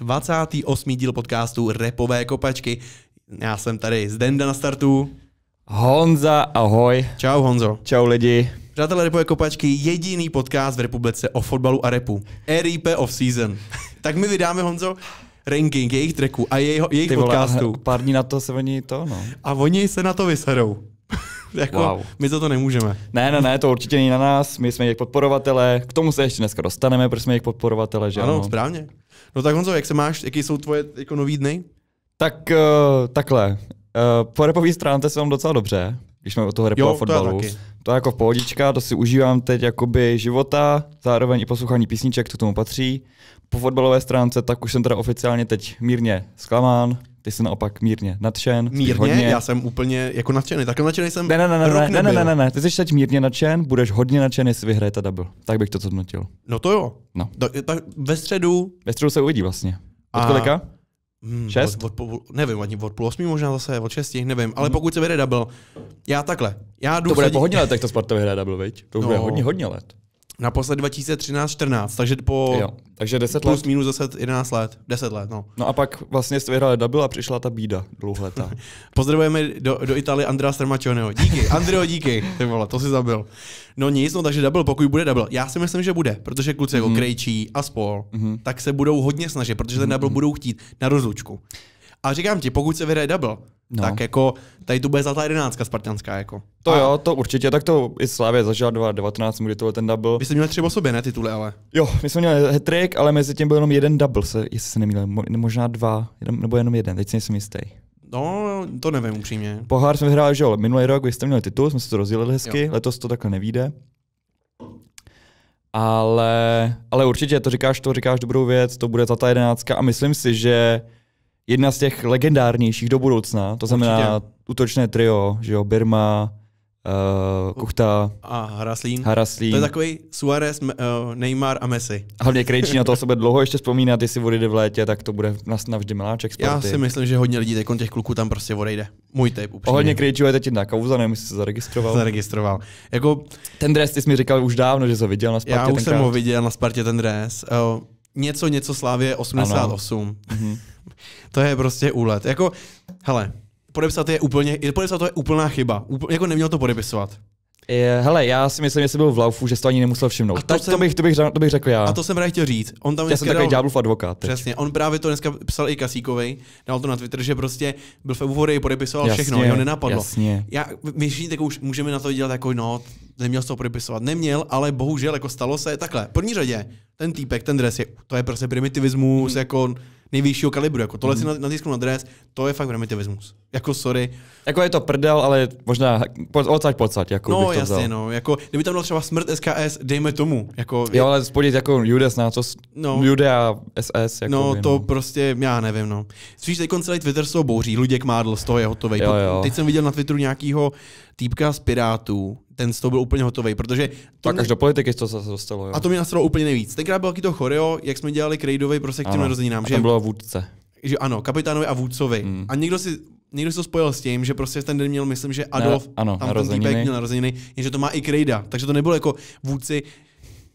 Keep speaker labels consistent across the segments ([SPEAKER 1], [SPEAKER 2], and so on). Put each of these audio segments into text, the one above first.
[SPEAKER 1] 28. díl podcastu Repové kopačky. Já jsem tady z Denda na startu. Honza, ahoj. Čau Honzo. Čau lidi. Přátelé Repové kopačky, jediný podcast v republice o fotbalu a repu. RIP of season. tak my vydáme Honzo ranking jejich tracků a jejich, jejich Ty podcastů. pár dní na to se oni to, no. A oni se na to vysadou. jako, wow. my to to nemůžeme. Ne, ne,
[SPEAKER 2] ne, to určitě není na nás, my jsme jejich podporovatele, k tomu se ještě dneska dostaneme, protože jsme jejich podporovatele, že ano? ano? správně. No tak Honzo, jak se máš, jaký jsou tvoje jako nový dny? Tak uh, takhle, uh, po repové stránce se mám docela dobře, když jsme o toho repového fotbalu. To to je jako pohodička, to si užívám teď jakoby života, zároveň i poslouchání písniček, co to tomu patří. Po fotbalové stránce tak už jsem teda oficiálně teď mírně zklamán. Ty jsi naopak mírně nadšen. Mírně? Hodně. Já jsem úplně
[SPEAKER 1] jako nadšený. Tak nadšený jsem. Ne, ne, ne, ne, ne, ne, ne, ne, ne, ne,
[SPEAKER 2] Ty jsi teď mírně nadšen, budeš hodně nadšen, jestli vyhraje ta double. Tak bych to zhodnotil. No to jo. No.
[SPEAKER 1] Da, ta, ve středu. Ve středu se uvidí vlastně. Od A... kolika? Hmm, šest? Od, od, nevím, ani od půl osmi možná zase, od šesti, nevím, ale hmm. pokud se vede double, já takhle. Já jdu to bude sadit... po hodně letech, to Sparta vyhraje double, viď? To no. bude hodně, hodně let. Naposled 2013-14, takže po jo, takže 10 plus let. minus 10, 11 let, 10 let, no. No a pak vlastně jste vyhrali double a přišla ta bída dlouhletá. Pozdravujeme do, do Itálie Andrea Strmačoneho. Díky, Andreo, díky, ty vole, to si zabil. No nic, no takže double, pokud bude double. Já si myslím, že bude, protože kluci mm-hmm. jako mhm. Krejčí a Spol, mm-hmm. tak se budou hodně snažit, protože ten mhm, double mm-hmm. budou chtít na rozlučku. A říkám ti, pokud se vyhraje double, no. tak jako tady tu bude ta jedenáctka spartanská. Jako. To a...
[SPEAKER 2] jo, to určitě, tak to i Slávě zažila 2019, kdy to byl ten
[SPEAKER 1] double. Vy jste měli tři po sobě, ne tituly, ale.
[SPEAKER 2] Jo, my jsme měli hetrik, ale mezi tím byl jenom jeden double, se, jestli se nemýlím, možná dva, nebo jenom jeden, teď si nejsem jistý.
[SPEAKER 1] No, to nevím upřímně. Pohár
[SPEAKER 2] jsme vyhráli, že jo, minulý rok vy jste měli titul, jsme se to rozdělili hezky, jo. letos to takhle nevíde. Ale, ale určitě, to říkáš, to říkáš dobrou věc, to bude ta jedenáctka a myslím si, že jedna z těch legendárnějších do budoucna, to znamená Určitě. útočné trio, že jo, Birma, uh, Kuchta a Haraslín. Haraslín. To je takový
[SPEAKER 1] Suarez, uh, eh, Neymar a Messi. A hlavně Krejčí na to
[SPEAKER 2] sebe dlouho ještě vzpomínat, jestli odejde v létě, tak to bude nás
[SPEAKER 1] navždy miláček sporty. Já si myslím, že hodně lidí teď těch kluků tam prostě odejde.
[SPEAKER 2] Můj typ upřímně. Ohledně
[SPEAKER 1] Krejčí je teď jedna kauza, nevím, jestli se zaregistroval. zaregistroval. Jako... Ten dres ty jsi mi říkal už dávno, že jsi ho viděl na Spartě Já už jsem ho viděl na Spartě ten dres. Uh, něco, něco Slávě 88. Ano to je prostě úlet. Jako, hele, podepsat je úplně, podepsat to je úplná chyba. Úpl, jako neměl to podepisovat. Je, hele, já si myslím, že jsi byl v laufu, že to ani
[SPEAKER 2] nemusel všimnout. A to, tak jsem, to, bych, to, bych, to bych řekl já. A to jsem
[SPEAKER 1] právě chtěl říct. On tam já jsem takový ďáblův advokát. Teď. Přesně, on právě to dneska psal i Kasíkovi, dal to na Twitter, že prostě byl v úvodě, podepisoval jasně, všechno, jo, nenapadlo. Jasně. Já, my všichni tak už můžeme na to dělat jako, no, neměl z toho podepisovat, neměl, ale bohužel jako stalo se takhle. V první řadě, ten týpek, ten dres, je, to je prostě primitivismus mm. jako nejvyššího kalibru. Jako tohle mm. si hmm. natisknu na dres, to je fakt primitivismus. Jako sorry. Jako je to prdel, ale možná odsaď podsaď. Jako no jasně, vzal. no. Jako, kdyby tam byl třeba smrt SKS, dejme tomu. Jako, jo, ale spodit jako Judas na to, no, Judea SS. Jako, no, by, no to prostě, já nevím, no. Spíš teď celý Twitter s toho bouří, Luděk Mádl z toho je hotový. Teď jsem viděl na Twitteru nějakýho týpka z Pirátů, ten z toho byl úplně hotový, protože... To mě... až do politiky to se dostalo, jo. A to mě nastalo úplně nejvíc. Tenkrát byl taky to choreo, jak jsme dělali Krejdovej prostě k těm narozeninám. Že, to bylo vůdce. Že ano, kapitánovi a vůdcovi. Mm. A někdo si někdo si to spojil s tím, že prostě ten den měl, myslím, že Adolf, ne, ano, tam narozeniny. ten týpek měl narozeniny, jenže to má i Krejda, takže to nebylo jako vůdci,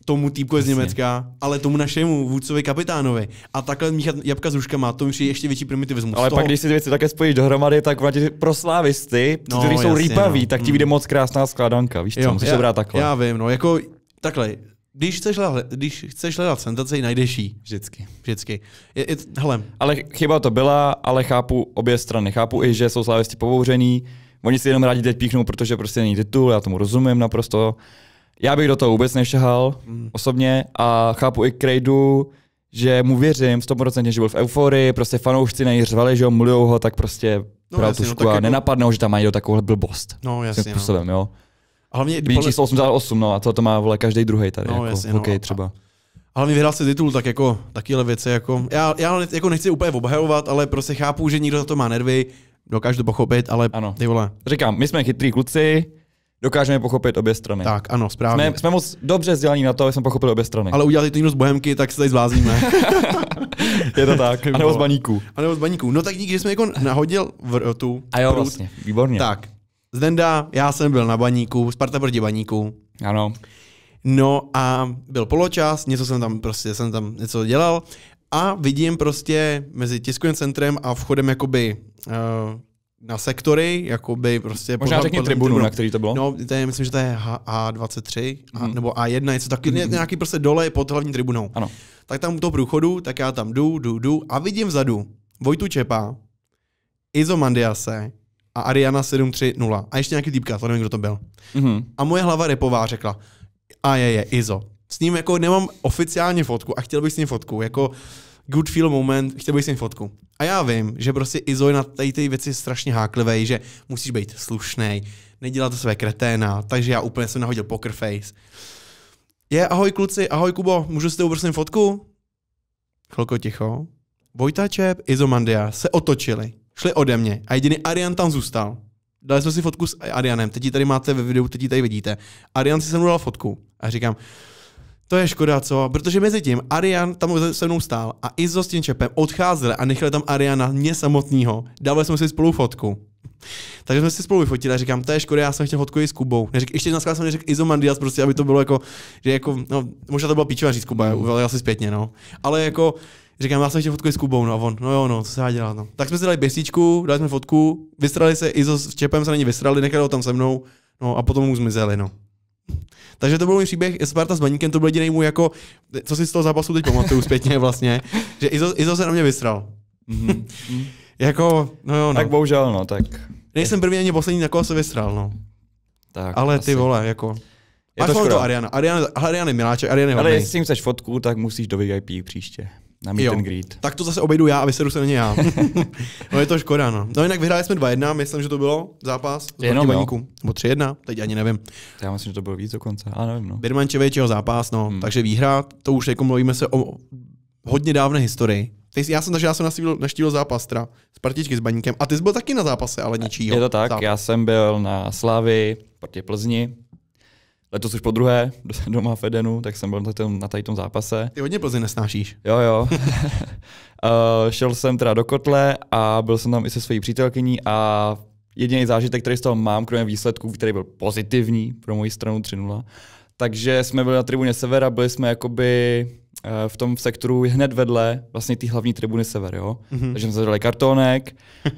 [SPEAKER 1] tomu týpku z Německa, ale tomu našemu vůdcovi kapitánovi. A takhle míchat jabka s ruškama, to už je ještě větší primitivismus. Ale toho... pak, když
[SPEAKER 2] si ty věci také spojíš dohromady, tak vlastně slávisty, no, kteří jsou rýpaví, no. tak ti hmm. vyjde moc krásná skládanka. Víš, jo, co musíš já, to brát takhle. Já
[SPEAKER 1] vím, no, jako takhle. Když chceš, hledat, když chceš hledat senzaci, najdeš ji. Vždycky. Vždycky. Je, je,
[SPEAKER 2] hele. Ale chyba to byla, ale chápu obě strany. Chápu i, že jsou slávisti pobouřený. Oni si jenom rádi teď píchnou, protože prostě není titul, já tomu rozumím naprosto já bych do toho vůbec nešahal mm. osobně a chápu i Krejdu, že mu věřím 100% že byl v euforii, prostě fanoušci nejřvali, že ho mlujou ho, tak prostě no, bral jasný, no, tušku no, a jako... nenapadne že tam mají do blbost. No jasně. No. způsobem, no. jo. A hlavně Bíjí podle... číslo 88, no a to, to má vole každý
[SPEAKER 1] druhý tady, no, jako jasný, no. hokej no. třeba. A mi vyhrál se titul, tak jako takyhle věci, jako já, já jako nechci úplně obhajovat, ale prostě chápu, že někdo za to má nervy, dokážu to pochopit, ale ano. ty vole. Říkám, my jsme chytrý kluci, dokážeme pochopit obě strany. Tak, ano, správně. Jsme,
[SPEAKER 2] jsme moc dobře vzdělaní na to, aby jsme
[SPEAKER 1] pochopili obě strany. Ale udělali to jenom z Bohemky, tak se tady zvázíme. je to tak. A nebo z baníků. A nebo z baníků. No tak díky, že jsme jako nahodil v tu A jo, prut. vlastně, výborně. Tak, Zdenda, já jsem byl na baníku, Sparta proti baníku. Ano. No a byl poločas, něco jsem tam prostě, jsem tam něco dělal a vidím prostě mezi tiskovým centrem a vchodem jakoby uh, na sektory, jako by prostě... Možná pořád, řekni tribunu, tribunu, na který to bylo. No, to je, myslím, že to je H, A23, hmm. A, nebo A1, hmm. to taky, hmm. nějaký prostě dole pod hlavní tribunou. Ano. Tak tam u toho průchodu, tak já tam jdu, jdu, jdu a vidím vzadu Vojtu Čepa, Izo Mandiase a Ariana 730 a ještě nějaký týpka, to nevím, kdo to byl. Mm-hmm. A moje hlava repová řekla, a je, je, Izo. S ním jako nemám oficiálně fotku a chtěl bych s ním fotku, jako good feel moment, chtěl bych si fotku. A já vím, že prostě Izo je na tady ty věci strašně háklivý, že musíš být slušný, nedělat své kreténa, takže já úplně jsem nahodil poker face. Je, ahoj kluci, ahoj Kubo, můžu si tebou prosím fotku? Chvilko ticho. Vojta Čep, Izomandia se otočili, šli ode mě a jediný Arian tam zůstal. Dali jsme si fotku s Arianem, teď ji tady máte ve videu, teď ji tady vidíte. Arian si se mnou dal fotku a říkám, to je škoda, co? Protože mezi tím Arian tam se mnou stál a i s tím čepem odcházeli a nechali tam Ariana mě samotného. Dávali jsme si spolu fotku. Takže jsme si spolu vyfotili a říkám, to je škoda, já jsem chtěl fotku i s Kubou. Neřek, ještě dneska jsem neřekl Izomandias, prostě, aby to bylo jako, že jako, no, možná to bylo píčová říct Kuba, mm. ale asi zpětně, no. Ale jako, říkám, já jsem chtěl fotku i s Kubou, no a on, no jo, no, co se dá dělat, no. Tak jsme si dali běsíčku, dali jsme fotku, vystrali se, Izo s Čepem se na ní vystrali, nechali ho tam se mnou, no a potom mu zmizeli, no. Takže to byl můj příběh Sparta s Baníkem, to byl jediný můj jako, co si z toho zápasu teď pamatuju zpětně vlastně, že Izo, Izo se na mě vysral. Mm-hmm. jako, no jo, no. Tak bohužel, no, tak. Nejsem první ani poslední, na koho se vysral, no. Tak, Ale ty vole, jako. Je to, to Ariana. Ariana, Ariana
[SPEAKER 2] Ariana miláček, Ariana Ale jestli si chceš fotku, tak musíš do VIP příště na meet jo. and greet. Tak to zase
[SPEAKER 1] obejdu já a vysedu se na ně já. no je to škoda, no. No jinak vyhráli jsme 2-1, myslím, že to bylo zápas z Jenom, Baníku. Nebo 3-1, teď ani nevím. Já myslím, že to bylo víc dokonce, ale nevím. No. Birmančevič jeho zápas, no. Hmm. Takže výhra, to už jako mluvíme se o hodně dávné historii. Ty, já jsem, takže já jsem naštívil, naštívil zápas teda s partičky s Baníkem a ty jsi byl taky na zápase, ale ničího.
[SPEAKER 2] Je to tak, zápas. já jsem byl na Slavy proti Plzni, Letos už po druhé doma v Edenu, tak jsem byl na, tom, na tady tom zápase. Ty hodně Plzeň nesnášíš. Jo, jo. uh, šel jsem teda do kotle a byl jsem tam i se svojí přítelkyní a jediný zážitek, který z toho mám, kromě výsledku, který byl pozitivní pro moji stranu 3-0, takže jsme byli na tribuně Severa, byli jsme jakoby eh, v tom sektoru hned vedle vlastně té hlavní tribuny Sever, jo? Mm-hmm. Takže jsme zadali kartonek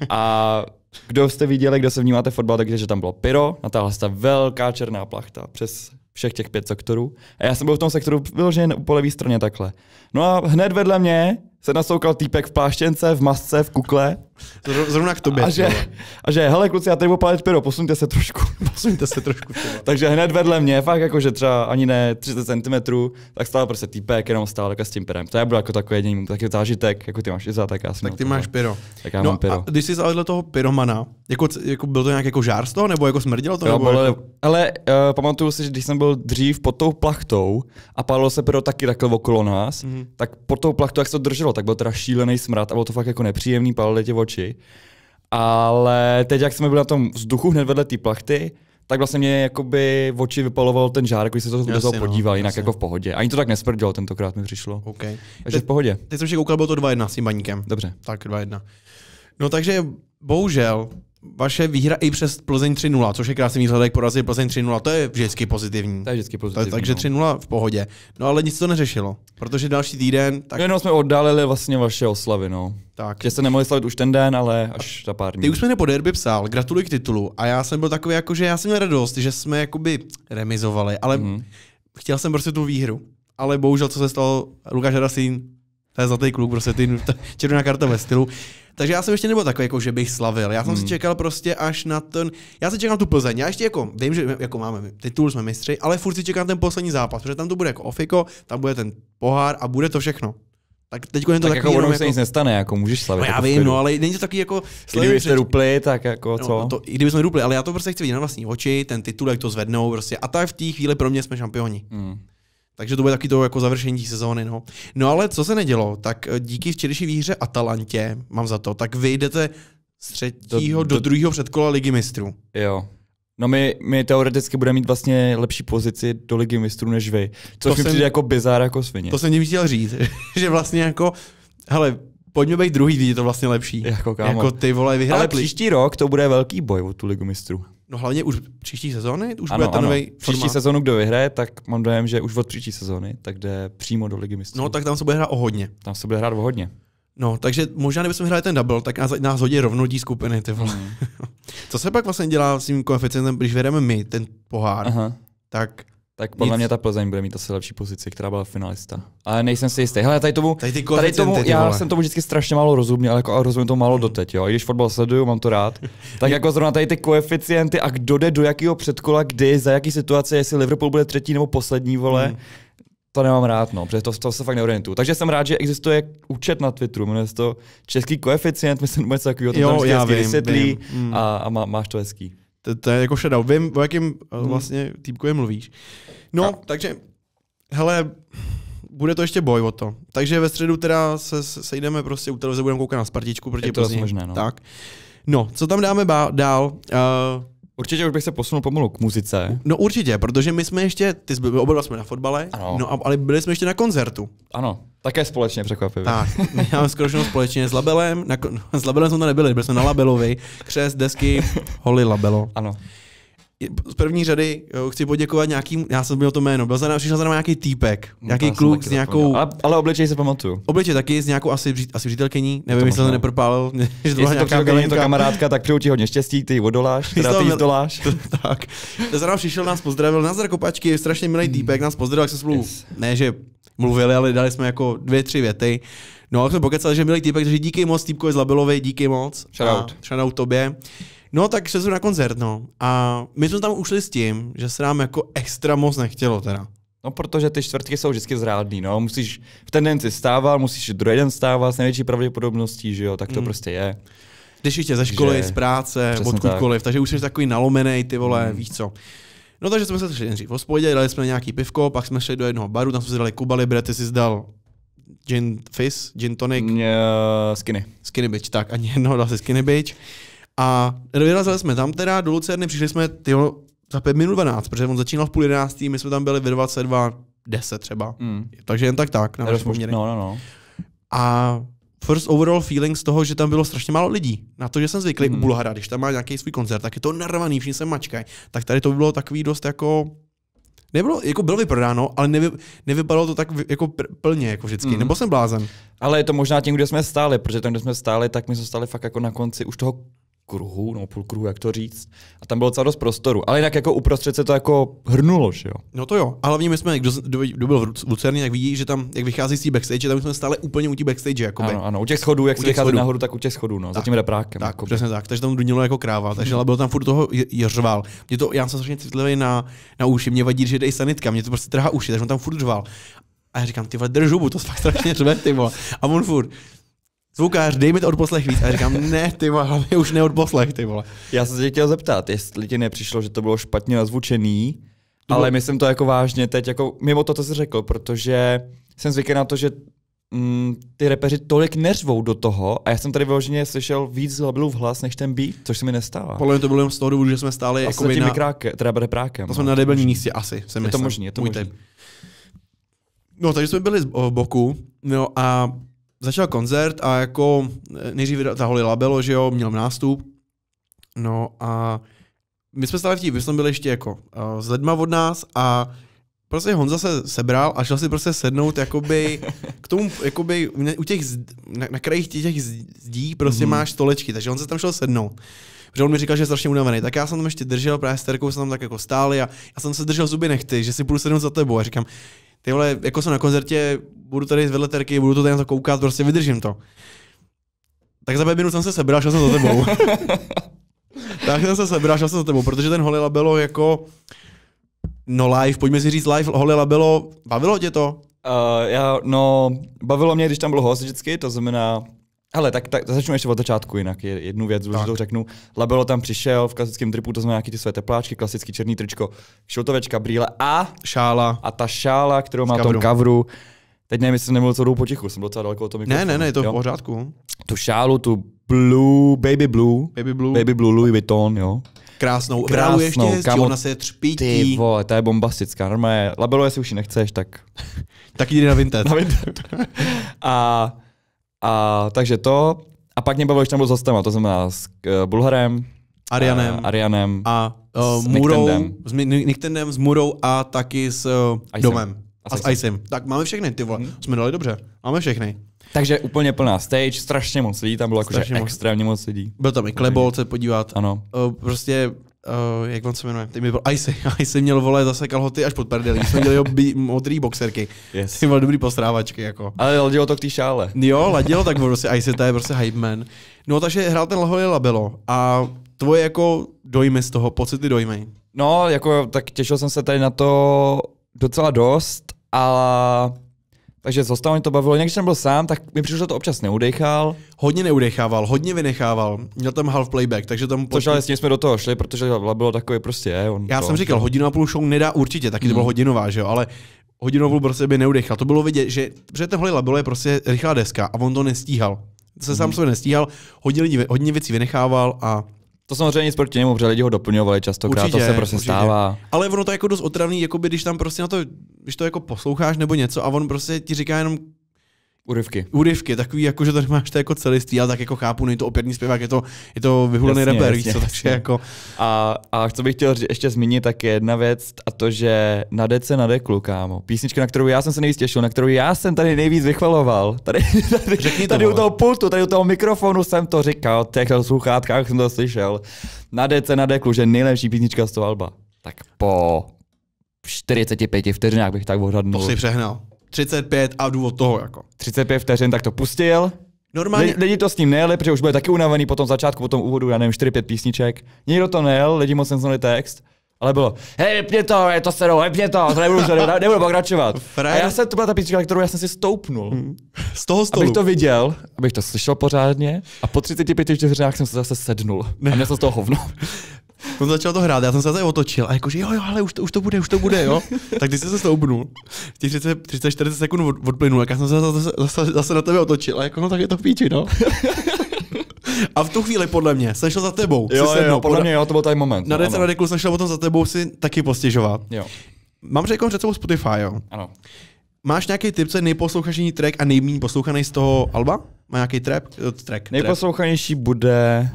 [SPEAKER 2] a Kdo jste viděli, kdo se vnímáte fotbal, takže že tam bylo pyro, natáhla se ta velká černá plachta přes všech těch pět sektorů. A já jsem byl v tom sektoru vyložen u levé straně takhle. No a hned vedle mě se nasoukal týpek v pláštěnce, v masce, v kukle Zrovna k tobě. A že, a že hele kluci, já tady budu palit pyro, posuňte se trošku. posuňte se trošku. Takže hned vedle mě, fakt jako, že třeba ani ne 30 cm, tak stál prostě týpek, jenom stál jako s tím perem. To je byl jako takový jediný taky zážitek, jako ty máš i za, tak já jsem Tak ty máš jako- pyro. Tak já no, mám pyro. A
[SPEAKER 1] když jsi zavedl toho pyromana, jako, jako, byl to nějak jako žár z toho, nebo jako smrdilo to? Jo, nebo bylo, jako...
[SPEAKER 2] Ale uh, pamatuju si, že když jsem byl dřív pod tou plachtou a palilo se pyro taky takhle okolo nás, mm-hmm. tak pod tou plachtou, jak se to drželo, tak byl teda šílený smrad a bylo to fakt jako nepříjemný, pálili tě oči. Ale teď, jak jsme byli na tom vzduchu hned vedle té plachty, tak vlastně mě jakoby v oči vypaloval ten žár, když se to do toho podíval, no, jinak jasně. jako v
[SPEAKER 1] pohodě. Ani to tak nesprdilo, tentokrát mi přišlo. Okay. Takže Te, v pohodě. Teď jsem si koukal, bylo to 2-1 s tím baníkem. Dobře. Tak 2-1. No takže bohužel vaše výhra i přes Plzeň 3-0, což je krásný výsledek, porazit Plzeň 3-0, to je vždycky pozitivní. To je vždycky pozitivní. takže 3-0 no. v pohodě. No ale nic to neřešilo, protože další týden... Tak... No, jenom jsme oddálili vlastně vaše oslavy, no. Tak. Že se nemohli slavit už ten den, ale až za pár dní. Ty už jsme po derby psal, gratuluji k titulu. A já jsem byl takový, jako, že já jsem měl radost, že jsme jakoby remizovali, ale mm-hmm. chtěl jsem prostě tu výhru. Ale bohužel, co se stalo, Lukáš Radasín, to je zlatý kluk, prostě ty, ta červená karta ve stylu. Takže já jsem ještě nebyl takový, jako, že bych slavil. Já jsem mm. si mhm. čekal prostě až na ten. Já jsem čekám tu Plzeň. Já ještě jako vím, že jako máme titul, jsme mistři, ale furt si čekám ten poslední zápas, protože tam to bude jako ofiko, tam bude ten pohár a bude to všechno. Tak teď je to tak jako ono se jako... nic nestane, jako
[SPEAKER 2] můžeš slavit. No já jako vím, no ale není to takový jako... Kdyby jste před... dupli, tak jako no, co? No, no to,
[SPEAKER 1] I kdyby jsme rupli, ale já to prostě chci vidět na vlastní oči, ten titul, jak to zvednou prostě. A tak v té chvíli pro mě jsme šampioni. Mm. Takže to bude taky to jako završení sezóny. No. no ale co se nedělo, tak eh, díky včerejší výhře Atalantě, mám za to, tak vyjdete z třetího do, do, do druhého předkola Ligy mistrů. Jo.
[SPEAKER 2] No my, my teoreticky budeme mít vlastně lepší pozici do ligy mistrů než vy, což to mi jsem, přijde jako bizár jako svině. To jsem tím chtěl říct,
[SPEAKER 1] že vlastně jako, hele, pojďme být druhý, když je to vlastně lepší. Jako, kámo. jako ty vole vyhrát. Ale příští
[SPEAKER 2] rok to bude velký boj o tu ligu mistrů.
[SPEAKER 1] No hlavně už příští sezóny, už ano, bude ten nový Příští sezónu,
[SPEAKER 2] kdo vyhraje, tak mám dojem, že už od
[SPEAKER 1] příští sezóny, tak jde přímo do ligy mistrů. No tak tam se bude hrát o hodně. Tam se bude hrát o hodně. No, takže možná kdybychom hráli ten double, tak nás, nás hodí rovnou skupiny, ty vole. Mm. Co se pak vlastně dělá s tím koeficientem, když vedeme my ten pohár, Aha. tak tak podle nic. mě ta
[SPEAKER 2] Plzeň bude mít asi lepší pozici, která byla finalista. Ale nejsem si jistý. Hele, tady tomu, tady, ty tady tomu já jsem
[SPEAKER 1] tomu vždycky strašně
[SPEAKER 2] málo rozuměl, ale jako, rozumím to málo doteď, jo. I když fotbal sleduju, mám to rád. Tak jako zrovna tady ty koeficienty a kdo jde do jakého předkola, kdy, za jaký situace, jestli Liverpool bude třetí nebo poslední, vole. Hmm to nemám rád, no, protože to, to se fakt neorientuju. Takže jsem rád, že existuje účet na Twitteru, jmenuje se to Český koeficient, myslím, že něco takového, to jo, tam já vím, vysvětlí vím. A, mm. a má, máš to hezký.
[SPEAKER 1] To, to je jako šedá. Vím, o jakém hmm. Eh, vlastně týpkově mluvíš. No, tak. takže, hele, bude to ještě boj o to. Takže ve středu teda se sejdeme prostě u televize, budeme koukat na Spartičku proti je to Možné, no. Tak. No, co tam dáme dál? Uh, Určitě už bych se posunul pomalu k muzice. No určitě, protože my jsme ještě, ty jsme, oba jsme na fotbale, ano. no ale byli jsme ještě na koncertu. Ano, také společně překvapivě. Tak, já máme skoro společně s Labelem, na, s Labelem jsme tam nebyli, byli jsme na Labelovi, křes, desky, holy Labelo. Ano z první řady jo, chci poděkovat nějakým, já jsem měl to jméno, byl za přišel za námi nějaký týpek, hm, nějaký no, kluk s nějakou... Ale,
[SPEAKER 2] ale, obličej se pamatuju.
[SPEAKER 1] Obličej taky s nějakou asi, asi přítelkyní, nevím, jestli to nepropálil, že to byla jestli nějaká to, je to kamarádka,
[SPEAKER 2] tak přeju ti hodně štěstí, ty odoláš, teda ty
[SPEAKER 1] doláš. tak. Za nám přišel, nás pozdravil, nás kopačky, strašně milý hmm. týpek, nás pozdravil, jak se spolu, yes. ne, že mluvili, ale dali jsme jako dvě, tři věty. No a jsme pokecali, že milý týpek, takže díky moc týpkovi z Labelovi, díky moc. Shoutout. Shoutout tobě. No tak šli jsme na koncert, no. A my jsme tam ušli s tím, že se nám jako extra moc nechtělo teda. No, protože
[SPEAKER 2] ty čtvrtky jsou vždycky zrádný, no. Musíš v ten den musíš druhý den stávat s největší pravděpodobností,
[SPEAKER 1] že jo, tak to mm. prostě je. Když ještě ze školy, že... z práce, Přesně odkudkoliv, tak. takže už jsi takový nalomený, ty vole, mm. víš co. No takže jsme se šli nejdřív v hospodě, dali jsme nějaký pivko, pak jsme šli do jednoho baru, tam jsme si dali Kuba Libre, ty jsi zdal gin fizz, gin tonic. Uh, skinny. Skinny bitch, tak, ani jednoho dal si skinny bitch. A vyrazili jsme tam teda do Lucerny, přišli jsme tyho, za 5 minut 12, protože on začínal v půl 11, my jsme tam byli ve 22, 10 třeba. Mm. Takže jen tak tak, na No, no, no. A first overall feeling z toho, že tam bylo strašně málo lidí. Na to, že jsem zvyklý mm. u hmm. Bulhara, když tam má nějaký svůj koncert, tak je to narvaný, všichni se mačkají. Tak tady to bylo takový dost jako Nebylo, jako bylo vyprodáno, ale nevy, nevypadalo to tak jako plně, jako vždycky. Mm. Nebo jsem blázen. Ale je to možná tím, kde jsme stáli, protože
[SPEAKER 2] tam, kde jsme stáli, tak my jsme stáli fakt jako na konci už toho kruhu, no půl kruhu, jak to říct. A tam
[SPEAKER 1] bylo docela dost prostoru.
[SPEAKER 2] Ale jinak jako uprostřed se to jako hrnulo, že jo?
[SPEAKER 1] No to jo. A hlavně my jsme, kdo, kdo, byl v Lucerně, tak vidí, že tam, jak vychází z té backstage, tam jsme stále úplně u té backstage. Jakoby. Ano, ano, u těch schodů, jak se vychází schodů. nahoru, tak u těch schodů, no, tak, za tím reprákem. Tak, jakoby. přesně tak. Takže tam dunilo jako kráva, takže mhm. ale bylo tam furt toho jeřval. Mě to, já jsem strašně citlivý na, na uši, mě vadí, že jde i sanitka, mě to prostě trhá uši, takže on tam furt řval. A já říkám, ty vole, držu mu, to fakt strašně řve, ty vole. A on furt, zvukář, dej mi to odposlech víc. A říkám, ne, ty vole, už neodposlech, ty vole. Já jsem se chtěl zeptat, jestli
[SPEAKER 2] ti nepřišlo, že to bylo špatně nazvučený, to ale bylo... myslím to jako vážně teď, jako mimo to, co jsi řekl, protože jsem zvyklý na to, že mm, ty repeři tolik neřvou do toho a já jsem tady vyloženě slyšel víc labelů v hlas než ten beat, což se mi nestává.
[SPEAKER 1] Podle mě to bylo jenom z toho důvodu, že jsme stáli jako tím na... Mikráke, teda reprákem. To jsme no. na debilní místě asi, jsem Je to možný, je to možný. No, takže jsme byli z boku, no a začal koncert a jako eh, nejdřív taholi labelo, že jo, měl nástup. No a my jsme stále v my jsme byli ještě jako uh, s lidma od nás a prostě Honza se sebral a šel si prostě sednout jakoby k tomu, jakoby u těch, na, na krajích těch zdí prostě mm-hmm. máš stolečky, takže on se tam šel sednout. Protože on mi říkal, že je strašně unavený. Tak já jsem tam ještě držel, právě s Terkou jsem tam tak jako stál a já jsem se držel zuby nechty, že si půjdu sednout za tebou a říkám, ty vole, jako jsem na koncertě budu tady z vedleterky, budu to tady na to koukat, prostě vydržím to. Tak za pět minut jsem se sebral, šel jsem za tebou. tak jsem se sebral, šel jsem za tebou, protože ten Holila bylo jako, no live, pojďme si říct live, Holila bylo, bavilo tě to?
[SPEAKER 2] Uh, já, no, bavilo mě, když tam bylo host vždycky, to znamená, ale tak, tak začnu ještě od začátku jinak, jednu věc, už to řeknu. Labelo tam přišel v klasickém tripu, to znamená nějaký ty své tepláčky, klasický černý tričko, šiltovečka, brýle a... Šála. A ta šála, kterou má v tom kavru, Teď nevím, jestli jsem nemluvil co dobu potichu, jsem docela daleko od toho mikrofonu. Ne, ne, ne, je to v pořádku. Tu šálu, tu blue, baby blue, baby blue, baby blue Louis Vuitton, jo. Krásnou,
[SPEAKER 1] krásnou ještě, kamo, ona se třpítí. Ty
[SPEAKER 2] vole, ta je bombastická, normálně, labelo, jestli už ji nechceš, tak... tak jdi na Vinted. na Vinted. a, a, takže to, a pak mě bavilo, že tam byl s hostama, to znamená s uh, Bulharem, eh, Arianem, A, Arianem
[SPEAKER 1] a uh, s Murou, Nicktendem. s Nicktendem, s Murou a taky s uh, Domem. A s Icem. Tak máme všechny, ty vole. Hmm. Jsme dali dobře. Máme všechny. Takže úplně plná stage, strašně moc lidí, tam bylo strašně moc. extrémně moc lidí. Byl tam i Klebol se podívat. Ano. O, prostě, o, jak on se jmenuje? Ty mi byl Icy. Icy měl vole zase kalhoty až pod perdeli. Jsme měli by, modrý boxerky. Yes. Ty byl dobrý postrávačky. Jako. Ale ladilo to k té šále. Jo, ladilo, tak prostě Icy, to je prostě hype man. No takže hrál ten Lahoj Labelo a tvoje jako dojmy z toho, pocity dojmy. No, jako tak těšil jsem se tady na to docela dost a takže zůstalo mě to bavilo. Někdy jsem byl sám, tak mi přišlo, že to občas neudechal. Hodně neudechával, hodně vynechával. Měl tam half playback, takže tam... Což ale s tím
[SPEAKER 2] jsme do toho šli, protože
[SPEAKER 1] bylo takové prostě... Eh, on Já to... jsem říkal, hodinu a půl show nedá určitě, taky hmm. to bylo hmm. hodinová, že jo, ale hodinovou prostě by neudechal. To bylo vidět, že před tohle labelo je prostě rychlá deska a on to nestíhal. Se sám hmm. sebe nestíhal, hodně, lidi, hodně věcí vynechával a to samozřejmě nic proti němu, protože lidi ho doplňovali
[SPEAKER 2] často, určitě, to se prostě určitě. stává.
[SPEAKER 1] Ale ono to je jako dost otravný, by když tam prostě na to, když to jako posloucháš nebo něco a on prostě ti říká jenom Urivky. Urivky, takový jako, že tady máš to jako celistý, ale tak jako chápu, není to opěrný zpěvák, je to, je to vyhulený rapper, víš co, takže jako...
[SPEAKER 2] A, a co bych chtěl ještě zmínit, tak je jedna věc, a to, že na dece na deklu, kámo. Písnička, na kterou já jsem se nejvíc těšil, na kterou já jsem tady nejvíc vychvaloval. Tady, tady, Řekni tady to, u toho pultu, tady u toho mikrofonu jsem to říkal, v těch sluchátkách jsem to slyšel. Na dece na deklu, že nejlepší písnička z toho alba. Tak po 45 vteřinách bych tak odhadnul. To si
[SPEAKER 1] přehnal. 35 a důvod toho jako. 35 vteřin, tak to pustil. Normálně... Lidi
[SPEAKER 2] to s ním nejeli, protože už byli taky unavený po tom začátku, po tom úvodu, já nevím, 4-5 písniček. Nikdo to nejel, lidi moc neznali text. Ale bylo, hej, vypně to, je to sedou, vypně to, to nebudu, nebudu, nebudu pokračovat. Fred. A já jsem, to byla ta písnička, kterou já jsem si stoupnul. Hmm. Z toho stolu. Abych to viděl, abych to slyšel pořádně a po 35 vteřinách jsem se zase sednul. Ne. A měl jsem z toho hovno. On začal to
[SPEAKER 1] hrát, já jsem se tady otočil a jakože jo, jo, ale už to, už to bude, už to bude, jo. tak ty jsi se stoupnul, těch 30-40 sekund od, odplynul, jak já jsem se zase, zase, zase, na tebe otočil a jako no tak je to píči, no. A v tu chvíli podle mě jsem šel za tebou. Jo, sednul, jo, podle mě jo, to byl ten moment. Na no, Rece Radikul jsem šel potom za tebou si taky postěžovat. Jo. Mám řekl před sebou Spotify, jo. Ano. Máš nějaký tip, co je nejposlouchanější track a nejméně poslouchaný z toho Alba? Má nějaký trap? Eh, track, nejposlouchanější bude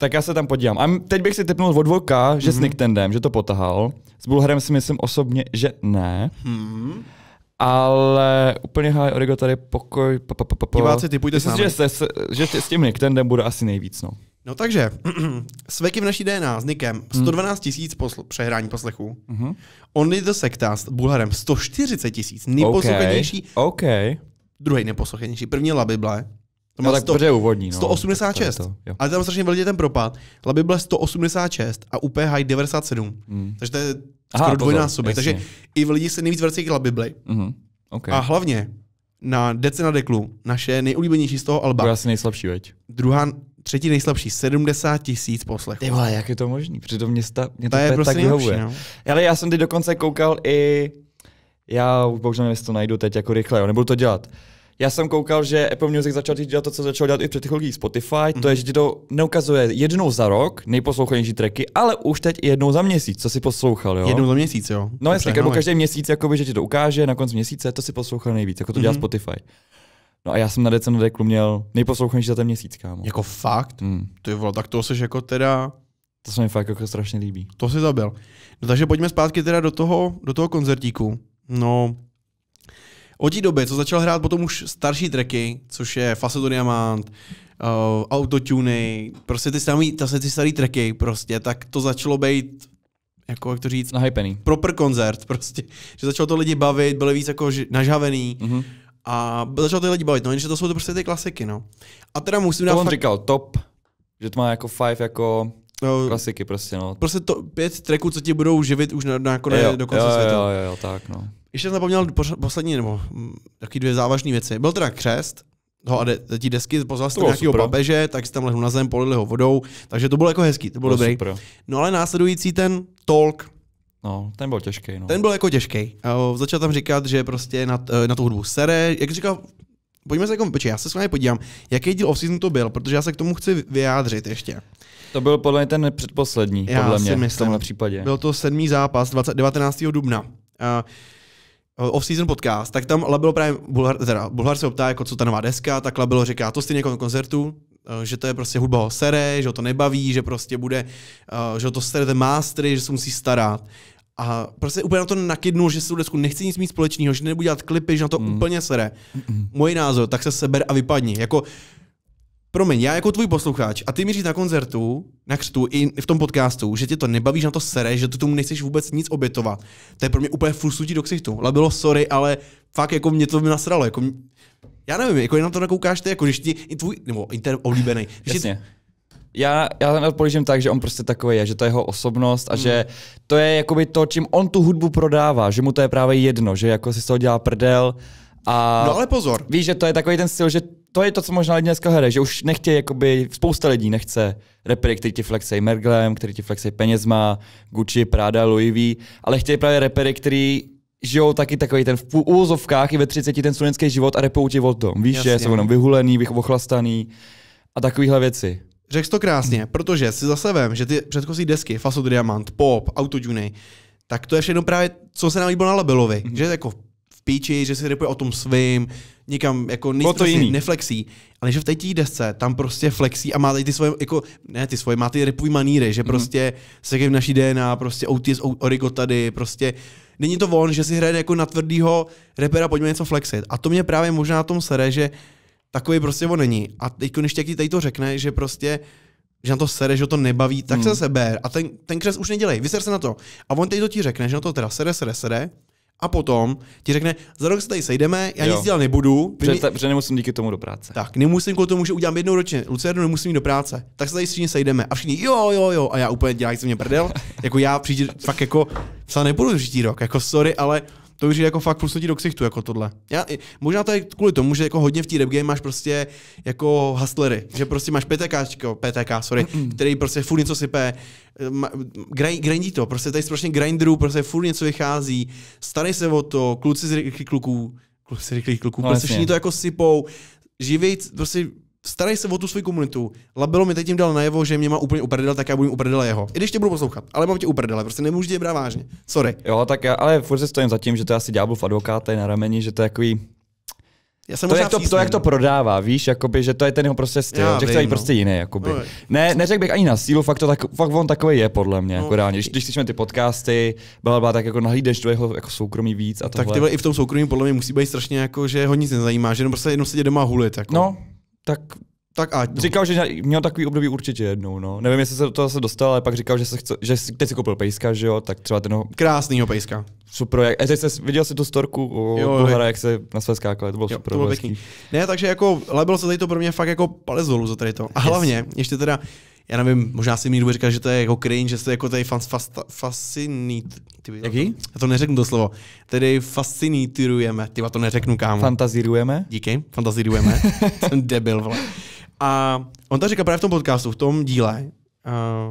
[SPEAKER 1] tak já se tam podívám. A teď bych si typnul od
[SPEAKER 2] Voka, že mm-hmm. s mhm. Nicktendem, že to potahal. S Bulharem si myslím osobně, že ne. Mm-hmm. Ale úplně hej, Origo tady pokoj. Pa, pa, pa, pa. Diváci, ty Myslím, že, se, že s tím Nicktendem bude asi nejvíc. No,
[SPEAKER 1] no takže, Sveky v naší DNA s Nikem 112 mhm. tisíc posl- přehrání poslechů. Mm-hmm. Only the Secta s Bulharem 140 tisíc, nejposlouchanější. Okay. Okay. Druhý nejposlouchanější, první La Bible. To má tak dobře úvodní. No. 186. To to, ale tam strašně velký ten propad. Laby byl 186 a UPH 97. Mm. Takže to je Aha, skoro dvojnásobek. Takže i v lidi se nejvíc vrací k Blade.
[SPEAKER 2] Mm-hmm. Okay. A
[SPEAKER 1] hlavně na Dece na Deklu, naše nejulíbenější z toho Alba. Druhá asi nejslabší, veď? Druhá, třetí nejslabší, 70 tisíc poslechů. Ty vole, jak je to možné? Přitom mě, města. mě to Ta je prostě tak vyhovuje. No.
[SPEAKER 2] Ale já jsem teď dokonce koukal i... Já bohužel nevím, jestli to najdu teď jako rychle, jo. nebudu to dělat já jsem koukal, že Apple Music začal dělat to, co začal dělat i předchozí Spotify, mm-hmm. to je, mhm. že ti to neukazuje jednou za rok nejposlouchanější tracky, ale už teď jednou za měsíc, co si poslouchal, jo? Jednou za měsíc, jo. No jasně, nebo každý měsíc, jakoby, že ti to ukáže, na konci měsíce, to si poslouchal nejvíc, jako to dělá mm-hmm. Spotify. No a já jsem na DCND Deklu měl nejposlouchanější
[SPEAKER 1] za ten měsíc, kámo. Jako fakt? Mm. je vole, tak to seš jako teda... To se mi fakt jako strašně líbí. To si zabil. No takže pojďme zpátky teda do toho, do toho koncertíku. No, od té doby, co začal hrát potom už starší tracky, což je Facetu Diamant, uh, eh, autotuny, prostě ty samý, zase ty starý tracky prostě, tak to začalo být jako jak to říct, nahypený. Proper koncert prostě, že začalo to lidi bavit, byli víc jako nažavený. Mm-hmm. A začalo ty lidi bavit, no jenže to jsou to prostě ty klasiky, no. A teda musím to dát on fakt... říkal, top, že to má jako five jako no, klasiky prostě, no. Prostě to pět tracků, co ti budou živit už na, na konec jako jo, do konce jo, světa. Jo, jo, jo, tak, no. Ještě jsem zapomněl poslední, nebo mm, taky dvě závažné věci. Byl teda křest, toho a de, tí desky, pozval jste nějakého papeže, tak si tam lehnul na zem, polili ho vodou, takže to bylo jako hezký, to bylo, bylo dobrý. Super. No ale následující ten talk, No,
[SPEAKER 2] ten byl těžký. No.
[SPEAKER 1] Ten byl jako těžký. začal tam říkat, že prostě na, eh, na tu hudbu sere. Jak říkal, pojďme se jako já se s vámi podívám, jaký díl off to byl, protože já se k tomu chci vyjádřit ještě. To byl podle mě ten
[SPEAKER 2] předposlední,
[SPEAKER 1] já podle mě, myslím, v tomhle případě. Byl to sedmý zápas 20, 19. dubna. Uh, Eh, off-season podcast, tak tam bylo právě, Bulhar, teda, Bulhar se optá, jako co ta nová deska, tak bylo říká to stejně jako na koncertu, eh, že to je prostě hudba o sere, že ho to nebaví, že prostě bude, eh, že ho to sere ten mástry, že se musí starat. A prostě úplně na to nakydnul, že se tu desku nechci nic mít společného, že nebudu dělat klipy, že na to mm. úplně sere. Mm-mm. Můj názor, tak se seber a vypadni. Jako promiň, já jako tvůj posluchač a ty mi říct na koncertu, na křtu i v tom podcastu, že tě to nebaví, že na to sere, že ty tomu nechceš vůbec nic obětovat. To je pro mě úplně fusutí do ksichtu. Ale bylo sorry, ale fakt jako mě to nasralo. Jako, mě... já nevím, jako na to nakoukáš ty, jako když ti i tvůj, nebo inter oblíbený. Jasně.
[SPEAKER 2] já, já tam to tak, že on prostě takový je, že to je jeho osobnost a mm. že to je jakoby to, čím on tu hudbu prodává, že mu to je právě jedno, že jako si z toho dělá prdel a... No ale pozor. Víš, že to je takový ten styl, že to je to, co možná lidi dneska hledají, že už nechtějí, jakoby, spousta lidí nechce repery, který ti flexejí merglem, který ti flexejí penězma, Gucci, Prada, Louis V, ale chtějí právě repery, který žijou taky takový ten v úzovkách i ve 30 ten studentský život a repou ti o tom. Víš, Jasně. že jsou jenom vyhulený, ochlastaný
[SPEAKER 1] a takovéhle věci. Řekl to krásně, protože si zase vem, že ty předchozí desky, Faso Diamant, Pop, Autotune, tak to je všechno právě, co se nám líbilo na Labelovi. Mm-hmm. Že jako v píči, že si repuje o tom svým, někam, jako nejsi to jiný. neflexí. Ale že v té desce tam prostě flexí a má tady ty svoje, jako, ne ty svoje, má ty repový maníry, že mm. prostě se v naší DNA, prostě Otis Origo tady, prostě není to on, že si hraje jako na tvrdýho repera, pojďme něco flexit. A to mě právě možná na tom sere, že takový prostě on není. A teď, když ti tady to řekne, že prostě že na to sere, že to nebaví, tak hmm. se seber a ten, ten křes už nedělej, vyser se na to. A on teď to ti řekne, že na to teda sere, sere, sere, a potom ti řekne, za rok se tady sejdeme, já jo. nic dělat nebudu. Protože, mě... protože nemusím díky tomu do práce. Tak, nemusím kvůli tomu, že udělám jednou ročně, Lucernu nemusím jít do práce. Tak se tady všichni sejdeme a všichni jo, jo, jo, a já úplně dělám, se mě prdel. jako já přijde fakt jako, psa nebudu příští rok, jako sorry, ale to už je jako fakt plusnutí do ksichtu, jako tohle. Já, možná to je kvůli tomu, že jako hodně v té rap game máš prostě jako hustlery, že prostě máš PTK, PTK, sorry, Mm-mm. který prostě furt něco sype, grindí to, prostě tady strašně grindru, prostě furt něco vychází, starej se o to, kluci z rychlých kluků, kluci z rychlých kluků, prostě no, prostě všichni to jako sypou, živit, prostě starej se o tu svou komunitu. Labelo mi teď tím dal najevo, že mě má úplně uprdele, tak já budu uprdele jeho. I když tě budu poslouchat, ale mám tě uprdele, prostě nemůžu tě brát vážně. Sorry.
[SPEAKER 2] Jo, tak já, ale furt se stojím za tím, že to je asi ďáblův v advokáte na rameni, že to je takový, já jsem to, jak to, to, jak to no. prodává, víš, jakoby, že to je ten jeho prostě styl, Já že chce prostě no. prostě jiný. Jakoby. No, ne, neřekl bych ani na sílu, fakt, to tak, fakt on takový je, podle mě, no, jako reálně. Když, když slyšíme ty podcasty, byla, byla tak jako nahlídeš do jeho jako soukromí víc a tohle. Tak tyhle i v tom
[SPEAKER 1] soukromí podle mě musí být strašně jako, že ho nic nezajímá, že jenom prostě jenom sedět doma a hulit. Jako. No, tak tak ať. No. Říkal, že měl takový období určitě jednou, no. Nevím, jestli se to zase dostal, ale pak říkal, že, se chce, že
[SPEAKER 2] teď si koupil pejska, že jo, tak třeba ten krásný Krásnýho pejska. Super, jak, jsi, viděl jsi tu storku o jo, Bulhara, jak se na své skákali, to bylo jo, super. To bylo pěkný.
[SPEAKER 1] Ne, takže jako bylo se tady to pro mě fakt jako palec dolů za tady to. A hlavně, yes. ještě teda, já nevím, možná si mi někdo že to je jako cringe, že jste jako tady fans fast, fascinit. Jaký? Já to neřeknu to slovo. Tedy fascinitirujeme. Ty to neřeknu, kámo. Fantazírujeme? Díky, fantazírujeme. Jsem debil, vole. A on tam říká právě v tom podcastu, v tom díle,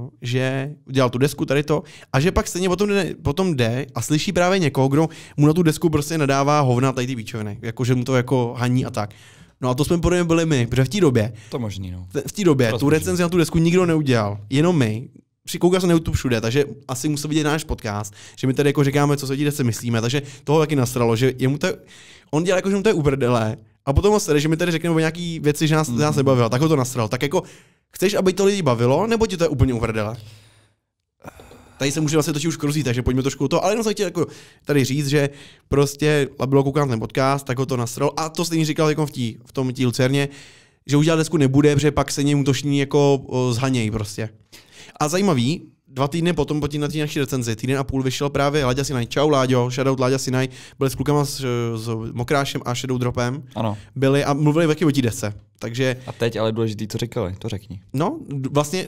[SPEAKER 1] Uh, že udělal tu desku, tady to, a že pak stejně potom jde, potom jde a slyší právě někoho, kdo mu na tu desku prostě nadává hovna tady ty výčoviny, jako že mu to jako haní a tak. No a to jsme podobně byli my, protože v té době. To možný, no. V té době to tu recenzi na tu desku nikdo neudělal, jenom my. Koukal jsem na YouTube všude, takže asi musel vidět náš podcast, že my tady jako říkáme, co se ti si myslíme, takže toho taky nasralo, že jemu to, on dělal jako, že mu to je uprdele, a potom ho že mi tady řekneme o nějaký věci, že nás, mm. nás mhm. nebavilo, tak ho to nasral. Tak jako, chceš, aby to lidi bavilo, nebo ti to je úplně uprdele? tady se může vlastně točit už kruzí, takže pojďme trošku to, ale jenom jsem chtěl jako tady říct, že prostě bylo koukám ten podcast, tak ho to nasral a to stejně říkal jako v, tí, v tom tí Lucerně, že už dělat desku nebude, protože pak se němu toční jako zhanějí prostě. A zajímavý, dva týdny potom po na té naší recenzi, týden a půl vyšel právě Láďa Sinaj. Čau Láďo, shoutout Láďa Sinaj, byli s klukama s, s Mokrášem a Shadow Dropem. Ano. Byli a mluvili taky o desce. Takže... A teď ale
[SPEAKER 2] důležitý, co říkali, to řekni.
[SPEAKER 1] No, vlastně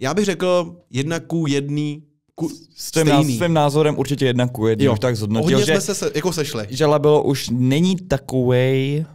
[SPEAKER 1] já bych řekl jedna ku jedný ku, s, tvým, náz, s tvým
[SPEAKER 2] názorem určitě jedna ku jedný, jo. už tak zhodnotil. Ohodně že, jsme se, jako sešli. Že labelo už není takovej...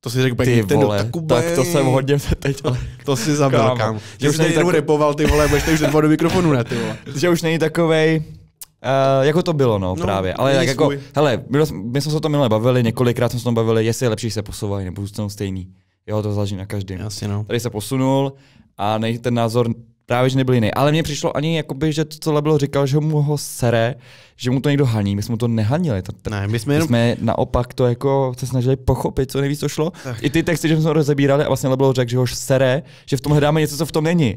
[SPEAKER 2] To si řekl Benny, ten vole, takubej, tak to jsem hodně se teď, ale... To si zabil, kámo. kámo. Že, že už nejdu takový... repoval,
[SPEAKER 1] ty vole, budeš teď už do mikrofonu, ne, ty vole.
[SPEAKER 2] Že už není takovej... Uh, jako to bylo, no, no právě. Ale tak jako, hele, my, my jsme se o tom minule bavili, několikrát jsme se o tom bavili, jestli je lepší, se posouvají nebo zůstanou stejný. Jo, to záleží na každém. Jasně, no. Tady se posunul a nej, ten názor Právě, že nebyl jiný. Ale mně přišlo ani, jakoby, že to, co bylo říkal, že mu ho sere, že mu to někdo haní. My jsme mu to nehanili. ne, my jsme, jenom... my jsme naopak to jako se snažili pochopit, co nejvíc to šlo. Tak. I ty texty, že jsme rozebírali a vlastně bylo řekl, že ho sere, že v tom hledáme něco, co v tom není.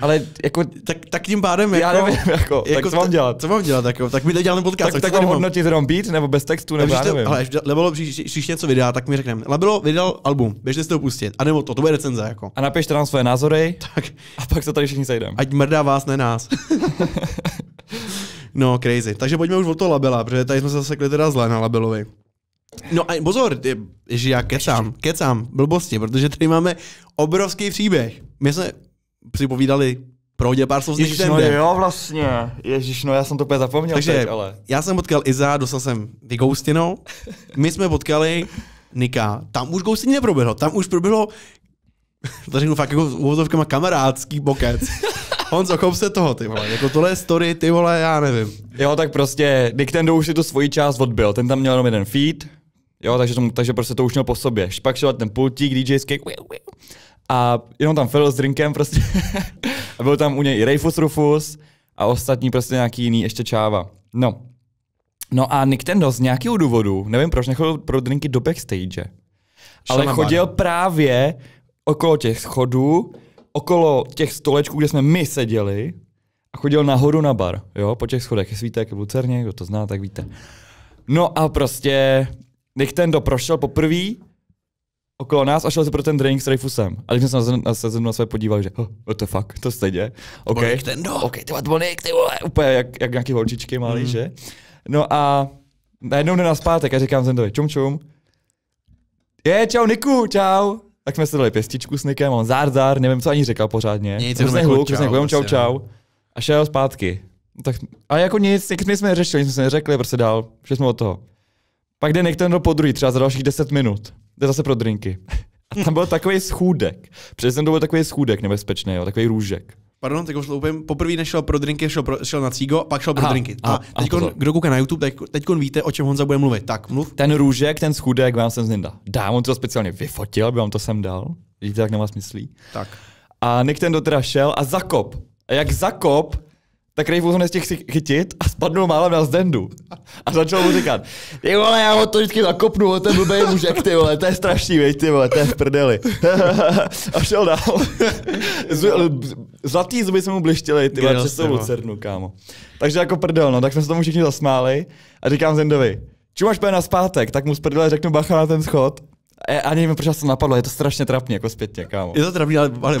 [SPEAKER 2] Ale jako... Tak, tak tím pádem jako... nevím, jako,
[SPEAKER 1] jako tak co mám dělat? Co mám dělat, jako, tak mi to děláme podcast. Tak, tak mám hodnotit jenom beat, nebo bez textu, nebo já nevím. Ale Labelo příště něco vydá, tak mi řekneme. Labelo vydal album, běžte si to pustit. A nebo to, to bude recenze, jako. A napište nám svoje názory. Tak. A pak se tady všichni sejdeme. Ať mrdá vás, ne nás. no, crazy. Takže pojďme už od toho Labela, protože tady jsme se zasekli teda zle na Labelovi. No a pozor, že já kecám, kecám, blbosti, protože tady máme obrovský příběh. My jsme připovídali pro hodně pár slov Ježiš, no jo, vlastně. Ježíš, no já jsem to úplně zapomněl Takže teď, ale. já jsem potkal Iza, dostal jsem vygoustinou. My jsme potkali Nika. Tam už ghosting neproběhlo. Tam už proběhlo, to řeknu fakt jako s úvozovkama kamarádský bokec. On chop se toho, ty vole. Jako tohle je story,
[SPEAKER 2] ty vole, já nevím. Jo, tak prostě ten už si tu svoji část odbil. Ten tam měl jenom jeden feed, jo, takže, tomu, takže prostě to už měl po sobě. Pak šel ten pultík, DJ skate, a jenom tam Phil s drinkem prostě. a byl tam u něj i Rayfus Rufus a ostatní prostě nějaký jiný, ještě Čáva. No. No a Nintendo z nějakého důvodu, nevím proč, nechodil pro drinky do backstage. Ale chodil právě okolo těch schodů, okolo těch stolečků, kde jsme my seděli, a chodil nahoru na bar, jo, po těch schodech. Jestli víte, jak je v Lucerně, kdo to zná, tak víte. No a prostě Nintendo prošel poprvé okolo nás a šel se pro ten drink s Rejfusem. A když jsem se na, na, na své podíval, že oh, what the fuck, to se děje. OK, ten do. OK, ty Bonik, ty vole, úplně jak, jak nějaký holčičky malý, mm. že? No a najednou jde na zpátek a říkám Zendovi, čum čum. Je, čau Niku, čau. Tak jsme se dali pěstičku s Nikem, on zár, zár, nevím, co ani říkal pořádně. Nic, jenom jako hluk, čau, hluk, čau, prostě. čau. A šel zpátky. No, tak, ale jako nic, nic jsme řešili, nic jsme se neřekli, prostě dál, že jsme od toho. Pak jde Nick ten do podruhý, třeba za dalších 10 minut jde zase pro drinky. A tam byl takový schůdek. Přes ten byl takový schůdek nebezpečný, jo, takový růžek.
[SPEAKER 1] Pardon, tak už úplně poprvé nešel pro drinky, šel, pro, šel na cígo, pak šel pro aha, drinky. A teď,
[SPEAKER 2] kdo kouká na YouTube, teď, teď víte, o čem Honza bude mluvit. Tak, mluv. Ten růžek, ten schůdek vám něj dal. Dám, on to speciálně vyfotil, aby vám to sem dal. Vidíte, jak na vás myslí. Tak. A Nick ten do teda šel a zakop. A jak zakop, tak Rave ho nestihl chytit a spadnul málem na zdendu. A začal mu říkat, ty vole, já ho to vždycky zakopnu, ten blbej mužek, ty vole, to je strašný, věď, ty vole, to je v prdeli. a šel dál. zlatý zuby se mu blištily, ty vole, přes toho no. lucernu, kámo. Takže jako prdel, no, tak jsme se tomu všichni zasmáli a říkám Zendovi, čumaš na zpátek, tak mu z prdele řeknu bacha na ten schod. Ani nevím, proč to napadlo, je to strašně trapně, jako zpětně, kámo. Je to trapně,
[SPEAKER 1] ale, ale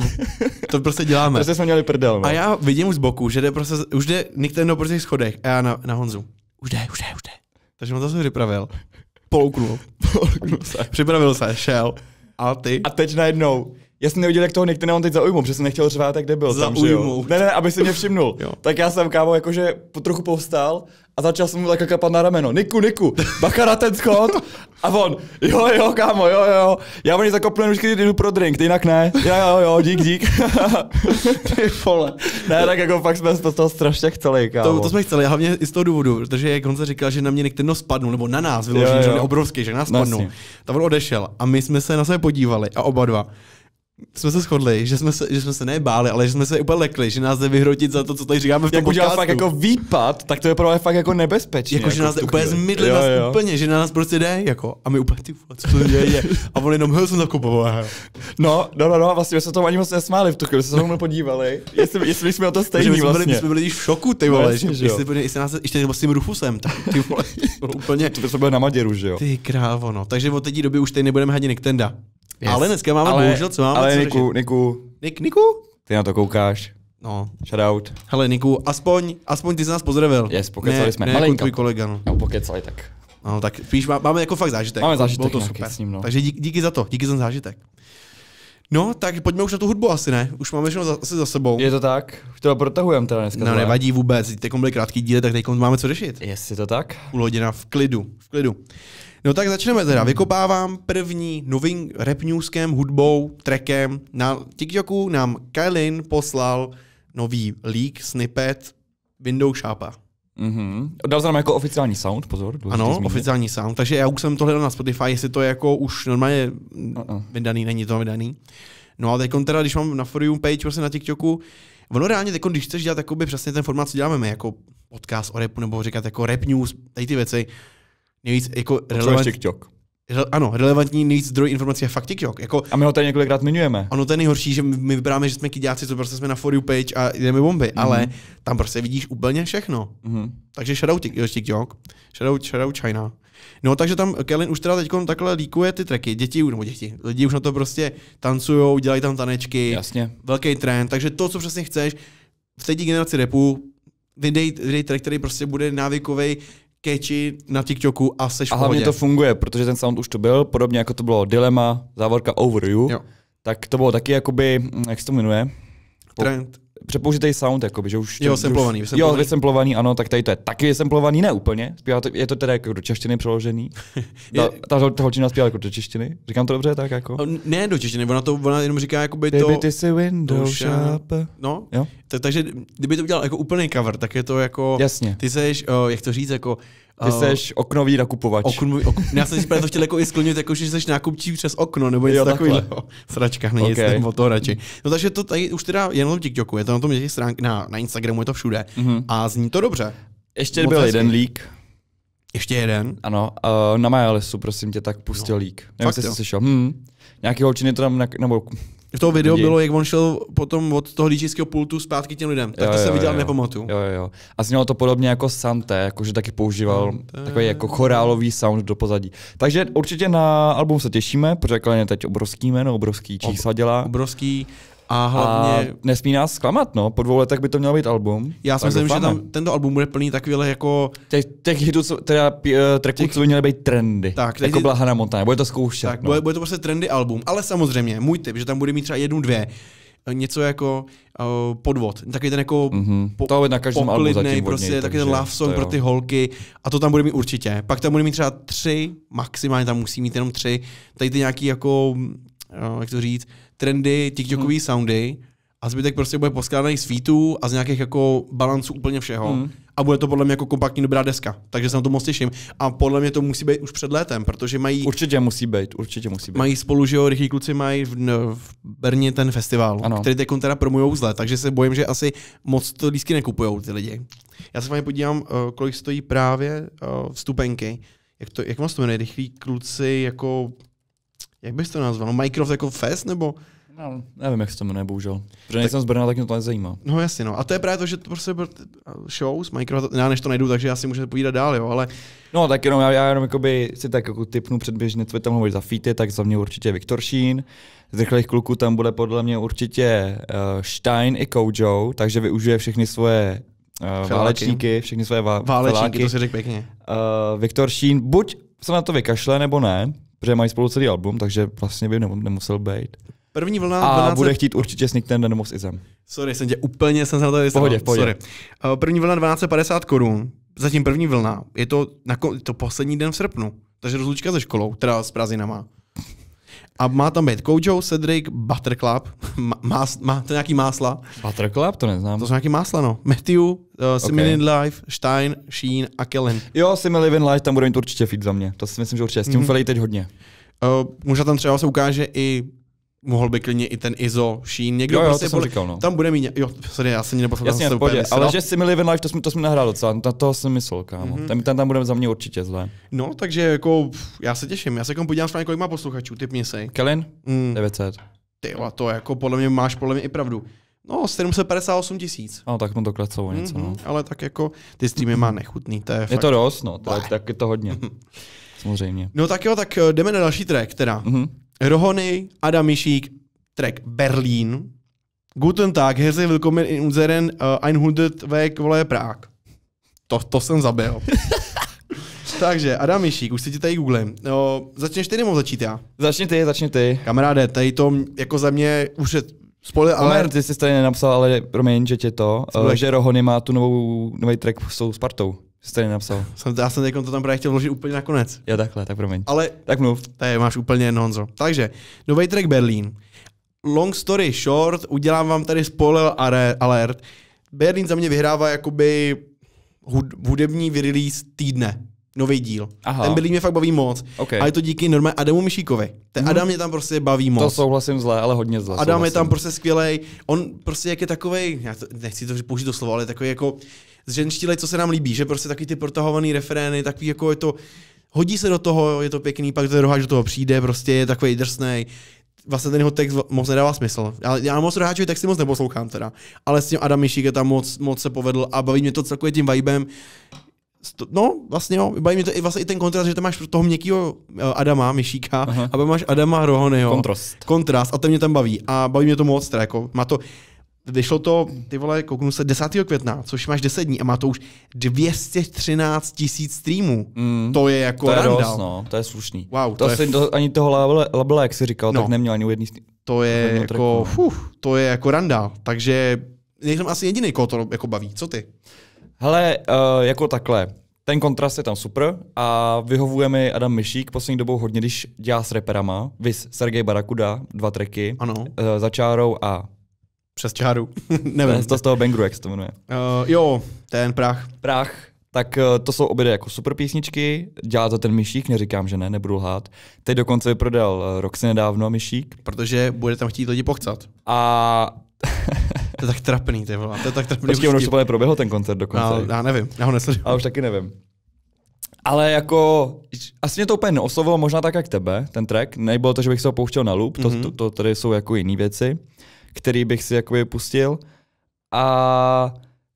[SPEAKER 1] to prostě děláme. prostě jsme měli prdel. No. A já vidím už z boku, že jde prostě, už jde jedno po těch schodech a já na, na Honzu. Už jde, už jde, už jde. Takže on to se připravil. Polknul. Polknul se. Připravil se, šel. A ty? A teď najednou já jsem neviděl, jak
[SPEAKER 2] toho někdy on teď zaujmul, protože jsem nechtěl řvát, tak debil. Zaujmul. Tam, Ne, ne, aby si mě všimnul. jo. Tak já jsem kámo jakože po trochu povstal a začal jsem mu tak klepat na rameno. Niku, Niku, bacha na ten schod. A on, jo, jo, kámo, jo, jo. Já mě zakopnu jenom když jdu pro drink, jinak ne. Jo, jo, jo, dík, dík. Ty vole. Ne, tak jako fakt jsme to toho strašně chceli, kámo. To, to jsme
[SPEAKER 1] chceli, hlavně i z toho důvodu, protože jak se říkal, že na mě někdo spadnul, nebo na nás vyložil, že on je obrovský, že nás spadnul. No, tak on odešel a my jsme se na sebe podívali a oba dva jsme se shodli, že jsme se, že jsme se nebáli, ale že jsme se úplně lekli, že nás jde vyhrotit za to, co tady říkáme v tom jako podcastu. fakt jako
[SPEAKER 2] výpad, tak to je pro mě fakt jako nebezpečné. Jako, jako, že nás jde úplně zmidli, nás jo. úplně, že na nás prostě
[SPEAKER 1] jde, jako, a my úplně, ty co to je, je. a on jenom, hej, jsem zakupoval.
[SPEAKER 2] No, no, no, no, vlastně my jsme tomu ani moc nesmáli v tu chvíli, se se na podívali, jestli, jestli jsme o to stejný my jsme vlastně. Byli, my vlastně. jsme byli v šoku, ty vole, no, jasně, že, že jestli,
[SPEAKER 1] jestli, nás, ještě s tím Rufusem, tak ty vole, úplně. To by to bylo na Maděru, že jo? Ty krávo, no. Takže od té doby už tady nebudeme hadit Nintendo. Yes. Ale dneska máme ale, bohužel, co máme. Ale co Niku, řešit? Niku. Nik, Niku? Ty na to koukáš. No. shout out. Hele, Niku, aspoň, aspoň ty jsi nás pozdravil. Yes, pokecali ne, jsme. Ne, jako Malinko. jako tvůj kolega, no. no. pokecali tak. No, tak víš, má, máme jako fakt zážitek. Máme zážitek Bylo to super. S ním, no. Takže díky, díky za to, díky za ten zážitek. No, tak pojďme už na tu hudbu asi, ne? Už máme všechno za, asi za sebou. Je to tak? Už to protahujeme teda dneska. No, zle. nevadí vůbec. Teď byly krátký díly, tak teď máme co řešit. Jestli to tak. Půl v klidu, v klidu. No tak začneme teda. Vykopávám první novým rap newskem, hudbou, trackem. Na TikToku nám Kylin poslal nový leak, snippet Windows Shapa.
[SPEAKER 2] Mm-hmm. Dal se nám jako oficiální sound, pozor. Ano, zmínit. oficiální
[SPEAKER 1] sound, takže já už jsem to hledal na Spotify, jestli to je jako už normálně uh-uh. vydaný, není to vydaný. No a teď teda, když mám na forum page, prostě na TikToku, ono reálně teď, když chceš dělat přesně ten formát, co děláme my, jako podcast o repu, nebo říkat jako rap news, tady ty věci, nejvíc jako relevantní. TikTok. ano, relevantní nejvíc zdroj informací je fakt TikTok. Jako, a my ho tady několikrát zmiňujeme. Ono to je nejhorší, že my vybráme, že jsme kidáci, co prostě jsme na For You page a jdeme bomby, mm-hmm. ale tam prostě vidíš úplně všechno. Mm-hmm. Takže shadow TikTok, shadow, shadow China. No, takže tam Kellen už teda teď takhle líkuje ty tracky. Děti, nebo děti, lidi už na to prostě tancují, dělají tam tanečky. Jasně. Velký trend, takže to, co přesně chceš, v té generaci repu, vydej, vydej track, který prostě bude návykový, catchy na TikToku a seš A hlavně to
[SPEAKER 2] funguje, protože ten sound už to byl, podobně jako to bylo Dilema, závorka Over You, jo. tak to bylo taky jakoby, mm, jak se to jmenuje? Trend přepoužitý sound, jakoby, že už... Jo, semplovaný. Už, semplovaný. Jo, vysemplovaný, ano, tak tady to je taky vysemplovaný, ne úplně. Zpívá to, je to teda jako do češtiny přeložený. je, ta, ta, ta, holčina zpívá jako do češtiny. Říkám to dobře, tak jako?
[SPEAKER 1] Ne do češtiny, ona to ona jenom říká jako by to... Baby, ty jsi window shop. No, jo? Tak, takže kdyby to udělal jako úplný cover, tak je to jako... Jasně. Ty seš, jak to říct, jako ty jsi uh, oknový nakupovač. Oknový, ok, já jsem si právě to chtěl jako i sklonit, jako že jsi nákupčí přes okno nebo něco takového. Sračka, není okay. o to radši. No takže to tady už teda jenom v TikToku, je to na tom těch stránk, na, na Instagramu je to všude. Mm-hmm. A zní to dobře. Ještě Moc byl hezky. jeden lík. Ještě jeden? Ano, uh, na Majalisu,
[SPEAKER 2] prosím tě, tak pustil no. lík. Nevím, Fakt, jsi slyšel. Hmm. Nějaký holčiny to tam, nebo v toho videu bylo,
[SPEAKER 1] jak on šel potom od toho líčnického pultu zpátky těm lidem. Tak jo, to jsem viděl, nepamatuju. Jo, jo.
[SPEAKER 2] A znělo to podobně jako Sante, jakože taky používal Santé. takový jako chorálový sound do pozadí. Takže určitě na album se těšíme, protože je teď obrovský jméno, obrovský čísla dělá. Obrovský. A hlavně... A nesmí nás zklamat, no. Po dvou letech by to mělo být album. Já si myslím, že tam,
[SPEAKER 1] tento album bude plný takovýhle jako... Těch, těch hitů, teda uh, tracků, těch... co by měly být trendy. Tak, jako ty... byla Hannah Montana, bude to zkoušet. Tak, no. bude, bude, to prostě trendy album, ale samozřejmě, můj tip, že tam bude mít třeba jednu, dvě eh, něco jako uh, podvod. Takový ten jako mm-hmm. po, to na každém poklidnej, albu zatím prostě, něj, takový ten love song pro ty holky a to tam bude mít určitě. Pak tam bude mít třeba tři, maximálně tam musí mít jenom tři, tady ty nějaký jako, uh, jak to říct, trendy, TikTokový hmm. soundy a zbytek prostě bude poskládaný z feetů a z nějakých jako balanců úplně všeho. Hmm. A bude to podle mě jako kompaktní dobrá deska, takže se na to moc těším. A podle mě to musí být už před létem, protože mají... Určitě musí být, určitě musí být. Mají spolu, že jo, rychlí kluci mají v, v Brně ten festival, ano. který teď teda promujou zle, takže se bojím, že asi moc to lísky nekupujou ty lidi. Já se vám podívám, eh, kolik stojí právě eh, vstupenky. Jak, to, jak moc to jmenuje? Rychlí kluci jako jak bys to nazval? No, Microsoft jako fest nebo? No, nevím, jak se to jmenuje, bohužel. Protože nejsem z Brna, tak mě to nezajímá. No jasně, no. A to je právě to, že to prostě show s Microsoft, já než to najdu, takže asi můžete povídat dál, jo, ale... No, tak jenom, já, já jenom jakoby si tak jako typnu
[SPEAKER 2] předběžně, co by tam mluvit za feety, tak za mě určitě Viktor Šín. Z rychlých kluků tam bude podle mě určitě uh, Stein i Kojo, takže využije všechny svoje uh, válečníky, všechny svoje va- válečníky, to si řekl pěkně. Uh, Viktor Šín, buď se na to vykašle, nebo ne, protože mají spolu celý album, takže vlastně by nemusel být. První vlna. A vlna bude chtít určitě sník ten domov s Izem.
[SPEAKER 1] Sorry, jsem tě úplně jsem se na to vysel. pohodě, pohodě. Sorry. Eh, první vlna 1250 korun, zatím první vlna. Je to, na, ko... to poslední den v srpnu, takže rozlučka se školou, teda s prázdninama. A má tam být Kojo, Cedric, Butterclap, má, má to nějaký másla. Butterclap, to neznám. To jsou nějaký másla, no. Matthew, uh, Similin okay. Life, Stein, Sheen a Kellen. Jo, Similin Life, tam bude mít určitě feed za mě. To si myslím, že určitě. S tím mm. teď hodně. Uh, možná tam třeba se ukáže i mohl by klidně i ten ISO, Sheen, někdo jo, jo, prostě to jsem bude, říkal, no. tam bude mít, jo, sorry, já jsem neposlal, Jasně, jsem pojde, ale že
[SPEAKER 2] si Living Life, to jsme, to jsme nahrál docela, na toho jsem myslel, kámo. Mm-hmm. Ten, ten, tam bude za mě určitě zle.
[SPEAKER 1] No, takže jako, já se těším, já se jako podívám správně, kolik má posluchačů, mě si. Kellen? Mm. 900. Ty a to jako podle mě máš podle mě i pravdu. No, 758 tisíc. No, tak mu to něco, mm-hmm. no. Mhm, ale tak jako, ty streamy mm-hmm. má nechutný, to je, je to
[SPEAKER 2] dost, no, to je, tak je to hodně. Mhm. Samozřejmě.
[SPEAKER 1] No tak jo, tak eh, jdeme na další track teda. Mm-hmm. Rohony, Adam Mišík, track Berlín. Guten Tag, herzlich willkommen in unseren uh, eh, 100 Weg vole Prák. To, to jsem zabil. Takže, Adam Mišík, už si tě tady googlím. No, začneš ty nebo začít já? Začni ty, začni ty. Kamaráde, tady to jako za mě už je spole. ale... Omer, ty
[SPEAKER 2] jsi tady nenapsal, ale promiň, že tě to, uh, že Rohony má tu novou, nový track
[SPEAKER 1] s tou Spartou. Jsi tady napsal. Jsem, já jsem to tam právě chtěl vložit úplně na konec. Jo, takhle, tak promiň. Ale tak mluv. Tady máš úplně nonzo. Takže, nový track Berlín. Long story short, udělám vám tady spoiler alert. Berlín za mě vyhrává jakoby hudební vyrelease týdne. Nový díl. Aha. Ten Berlín mě fakt baví moc. Okay. A je to díky normálně Adamu Mišíkovi. Ten hmm. Adam mě tam prostě baví moc. To souhlasím zle, ale hodně zle. Adam souhlasím. je tam prostě skvělý. On prostě jak je takový, já to, nechci to použít to slovo, ale takový jako zženštílej, co se nám líbí, že prostě taky ty protahovaný referény, takový jako je to, hodí se do toho, je to pěkný, pak ten roháč do toho přijde, prostě je takový drsný. vlastně ten jeho text moc nedává smysl. Já, já moc roháčový texty moc neposlouchám teda, ale s tím Adam Mišík tam moc, moc se povedl a baví mě to celkově tím vibem, No, vlastně jo, baví mě to i, vlastně i ten kontrast, že tam máš toho měkkého eh, Adama Myšíka Aha. a pak máš Adama Rohonyho. Kontrast. Kontrast a to mě tam baví a baví mě to moc, teda jako má to, vyšlo to, ty vole, kouknu se, 10. května, což máš 10 dní a má to už 213 tisíc streamů. Mm. To je jako To je randál. dost, no, to je slušný. Wow, to, to je... to, ani toho labela, labela, jak jsi říkal, no. tak neměl ani u jedný To je jako, fuh, to je jako randál, takže nejsem asi jediný, koho to jako baví. Co ty? Hele,
[SPEAKER 2] uh, jako takhle, ten kontrast je tam super a vyhovuje mi Adam Myšík poslední dobou hodně, když dělá s reperama, vys Sergej Barakuda, dva treky, ano. Uh, za čárou a
[SPEAKER 1] přes čáru. Nevím. To z
[SPEAKER 2] toho Bangru, jak se to jmenuje.
[SPEAKER 1] Uh, jo, ten prach.
[SPEAKER 2] Prach. Tak eh, to jsou obě jako super písničky, dělá to ten Myšík, neříkám, že ne, nebudu lhát. Teď dokonce vyprodal eh, Roxy nedávno Myšík. Protože bude tam chtít lidi pochcat.
[SPEAKER 1] A to je tak trapný, ty vole. To je tak trapný. Počkej, on už se proběhl ten koncert dokonce. No, já nevím, já ho nesleduju. A už
[SPEAKER 2] taky nevím. Ale jako, asi mě to úplně neoslovilo, možná tak jak tebe, ten track. Nebylo to, že bych se ho pouštěl na loop, mm-hmm. to, mhm. to, to tady jsou jako jiné věci který bych si jakoby pustil. A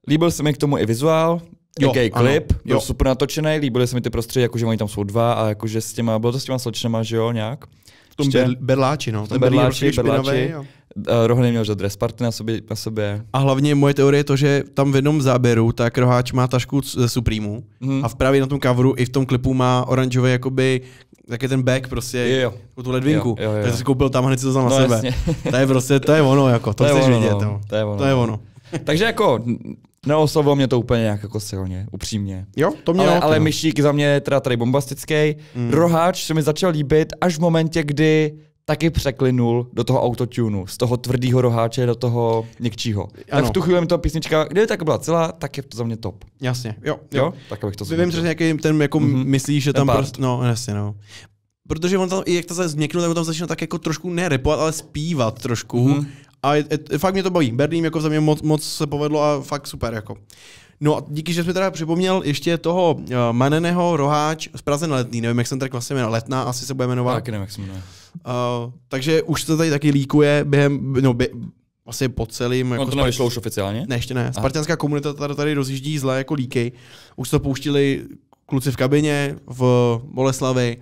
[SPEAKER 2] líbil se mi k tomu i vizuál, jo, gay klip, byl jo. super natočený, líbily se mi ty prostředí, jakože oni tam jsou dva a jakože s těma, bylo to s těma slečnama, že jo, nějak. No, v tom Ještě, berláči, no. Ten berláči, berláči. Špinavý, jo. Eh, Rohan neměl žádné dress party na sobě, na sobě.
[SPEAKER 1] A hlavně moje teorie je to, že tam v jednom záběru tak Roháč má tašku ze Supremu mm. a v právě na tom coveru i v tom klipu má oranžové jakoby tak je ten back prostě, jo. u tu ledvinku. Jo, jo, jo. Tak jsi koupil tam hned si to za no, sebe. to je prostě, to je ono, jako, to, to chceš vidět. No. To je ono. To je ono.
[SPEAKER 2] Takže jako, neoslovilo mě to úplně nějak jako silně, upřímně. Jo, to mě Ale, okno. ale myšík za mě je teda tady bombastický. Mm. Roháč se mi začal líbit až v momentě, kdy taky překlinul do toho autotunu, z toho tvrdého roháče do toho někčího. Tak v tu chvíli mi ta písnička, kdyby tak byla celá, tak je to za mě top.
[SPEAKER 1] Jasně, jo. jo? jo? Tak abych to Vím že nějaký ten jako mm-hmm. myslíš, že tam prostě, no jasně, no. Protože on tam, jak to se změknul, tak on tam začíná tak jako trošku ne repovat, ale zpívat trošku. Mm-hmm. A je, je, fakt mě to baví. Berlín jako za mě moc, moc se povedlo a fakt super jako. No a díky, že jsme teda připomněl ještě toho uh, Maneného roháč z Praze na Letný, nevím, jak jsem tak vlastně jmenoval, Letná asi se bude jmenovat. Taky nevím, jak se jmenuje. Uh, takže už to tady taky líkuje během, no, by, asi vlastně po celým. Jako no to nevyšlo už oficiálně? Ne, ještě ne. Aha. Spartianská komunita tady, tady rozjíždí zle jako líky. Už to pouštili kluci v kabině v Boleslavi.